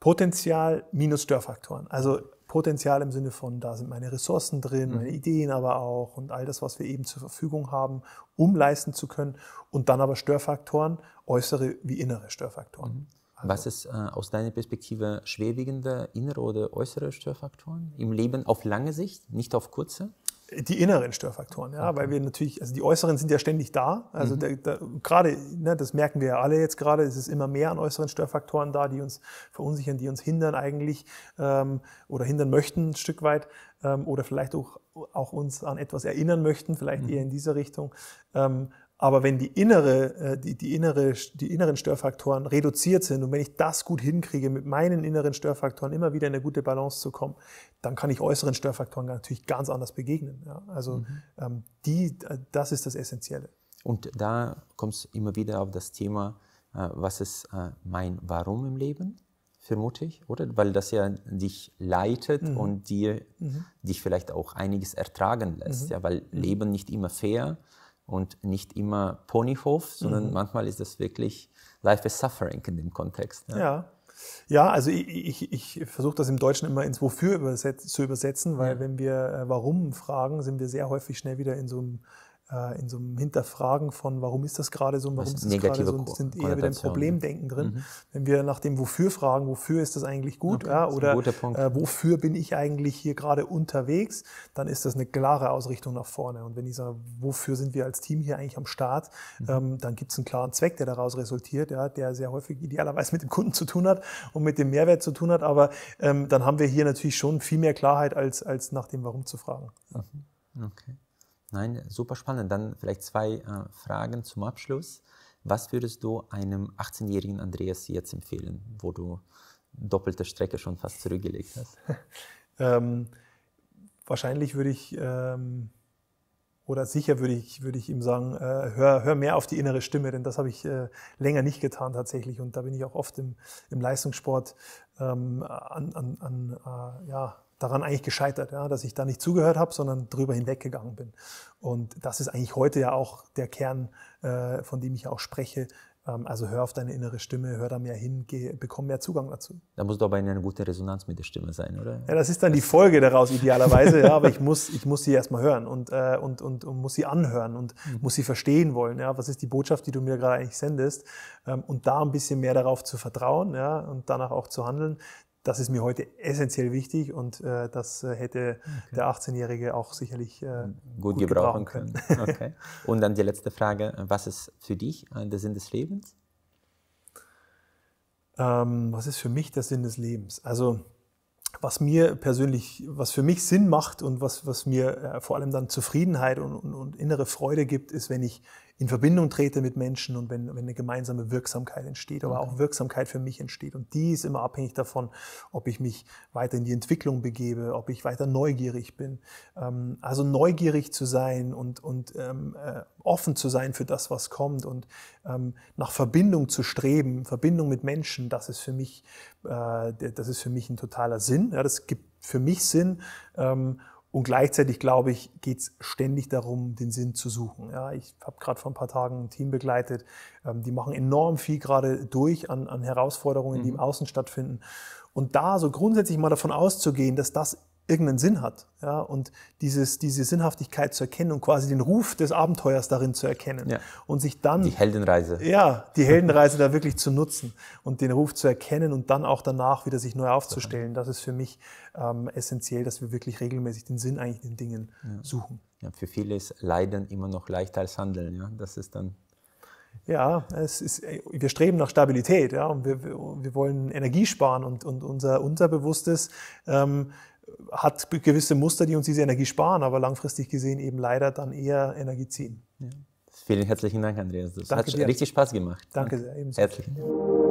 Potenzial minus Störfaktoren. Also Potenzial im Sinne von, da sind meine Ressourcen drin, mhm. meine Ideen aber auch und all das, was wir eben zur Verfügung haben, um leisten zu können. Und dann aber Störfaktoren, äußere wie innere Störfaktoren. Mhm. Also. Was ist äh, aus deiner Perspektive schwerwiegende innere oder äußere Störfaktoren im Leben auf lange Sicht, nicht auf kurze? die inneren Störfaktoren, ja, weil wir natürlich, also die äußeren sind ja ständig da. Also mhm. der, der, gerade, ne, das merken wir ja alle jetzt gerade, es ist immer mehr an äußeren Störfaktoren da, die uns verunsichern, die uns hindern eigentlich ähm, oder hindern möchten ein Stück weit ähm, oder vielleicht auch, auch uns an etwas erinnern möchten, vielleicht mhm. eher in dieser Richtung. Ähm, aber wenn die innere, äh, die, die, innere, die inneren Störfaktoren reduziert sind und wenn ich das gut hinkriege, mit meinen inneren Störfaktoren immer wieder in eine gute Balance zu kommen, dann kann ich äußeren Störfaktoren natürlich ganz anders begegnen. Ja? Also mhm. Ähm, die, äh, das ist das Essentielle. Und da kommst du immer wieder auf das Thema, äh, was ist mein Warum im Leben, vermute ich, oder? Weil das ja dich leitet mhm. und dir, mhm. dich vielleicht auch einiges ertragen lässt, mhm. ja? weil mhm. Leben nicht immer fair ist und nicht immer Ponyhof, sondern mhm. manchmal ist das wirklich Life is Suffering in dem Kontext. Ja. ja. ja also ich, ich, ich versuche das im Deutschen immer ins Wofür überset zu übersetzen, weil ja. wenn wir äh, Warum fragen, sind wir sehr häufig schnell wieder in so einem äh, in so einem Hinterfragen von, warum ist das gerade so und warum das ist das gerade so, und sind eher wieder im ne? Problemdenken drin. Mhm. Wenn wir nach dem Wofür fragen, wofür ist das eigentlich gut okay, ja, oder äh, wofür bin ich eigentlich hier gerade unterwegs, dann ist das eine klare Ausrichtung nach vorne. Und wenn ich sage, wofür sind wir als Team hier eigentlich am Start, mhm. ähm, dann gibt es einen klaren Zweck, der daraus resultiert, ja, der sehr häufig idealerweise mit dem Kunden zu tun hat und mit dem Mehrwert zu tun hat. Aber ähm, dann haben wir hier natürlich schon viel mehr Klarheit, als, als nach dem Warum zu fragen. Mhm. Okay. Nein, super spannend. Dann vielleicht zwei äh, Fragen zum Abschluss. Was würdest du einem 18-jährigen Andreas jetzt empfehlen, wo du doppelte Strecke schon fast zurückgelegt hast? ähm, wahrscheinlich würde ich ähm, oder sicher würde ich, würde ich ihm sagen, äh, hör, hör mehr auf die innere Stimme, denn das habe ich äh, länger nicht getan tatsächlich. Und da bin ich auch oft im, im Leistungssport ähm, an, an, an äh, ja, daran eigentlich gescheitert, ja, dass ich da nicht zugehört habe, sondern drüber hinweggegangen bin. Und das ist eigentlich heute ja auch der Kern, äh, von dem ich auch spreche. Ähm, also hör auf deine innere Stimme, hör da mehr hin, geh, bekomm mehr Zugang dazu. Da muss aber eine gute Resonanz mit der Stimme sein, oder? Ja, das ist dann die Folge daraus idealerweise, ja, aber ich muss, ich muss sie erstmal hören und, äh, und, und, und muss sie anhören und mhm. muss sie verstehen wollen. Ja, was ist die Botschaft, die du mir gerade eigentlich sendest? Ähm, und da ein bisschen mehr darauf zu vertrauen ja, und danach auch zu handeln, das ist mir heute essentiell wichtig und äh, das äh, hätte okay. der 18-Jährige auch sicherlich äh, gut, gut, gebrauchen, können. können. Okay. Und dann die letzte Frage, was ist für dich äh, der Sinn des Lebens? Ähm, was ist für mich der Sinn des Lebens? Also was mir persönlich, was für mich Sinn macht und was, was mir äh, vor allem dann Zufriedenheit und, und, und innere Freude gibt, ist, wenn ich in Verbindung trete mit Menschen und wenn, wenn eine gemeinsame Wirksamkeit entsteht, aber okay. auch Wirksamkeit für mich entsteht. Und die ist immer abhängig davon, ob ich mich weiter in die Entwicklung begebe, ob ich weiter neugierig bin. Ähm, also neugierig zu sein und, und ähm, äh, offen zu sein für das, was kommt und ähm, nach Verbindung zu streben, Verbindung mit Menschen, das ist für mich, äh, das ist für mich ein totaler Sinn. Ja, das gibt für mich Sinn. Ähm, und gleichzeitig, glaube ich, geht es ständig darum, den Sinn zu suchen. Ja, ich habe gerade vor ein paar Tagen ein Team begleitet, ähm, die machen enorm viel gerade durch an, an Herausforderungen, mhm. die im Außen stattfinden. Und da so grundsätzlich mal davon auszugehen, dass das irgendeinen Sinn hat. Ja, und dieses, diese Sinnhaftigkeit zu erkennen und quasi den Ruf des Abenteuers darin zu erkennen. Ja. Und sich dann. Die Heldenreise. Ja, die Heldenreise da wirklich zu nutzen und den Ruf zu erkennen und dann auch danach wieder sich neu aufzustellen. Das ist für mich ähm, essentiell, dass wir wirklich regelmäßig den Sinn eigentlich in Dingen ja. suchen. Ja, für viele ist Leiden immer noch leichter als Handeln. Ja? Das ist dann ja, es ist, wir streben nach Stabilität, ja, und wir, wir wollen Energie sparen und, und unser Unterbewusstes ähm, hat gewisse Muster, die uns diese Energie sparen, aber langfristig gesehen eben leider dann eher Energie ziehen. Ja. Vielen herzlichen Dank, Andreas. Das Danke hat dir. richtig Spaß gemacht. Danke sehr. Ebenso. Herzlichen Dank.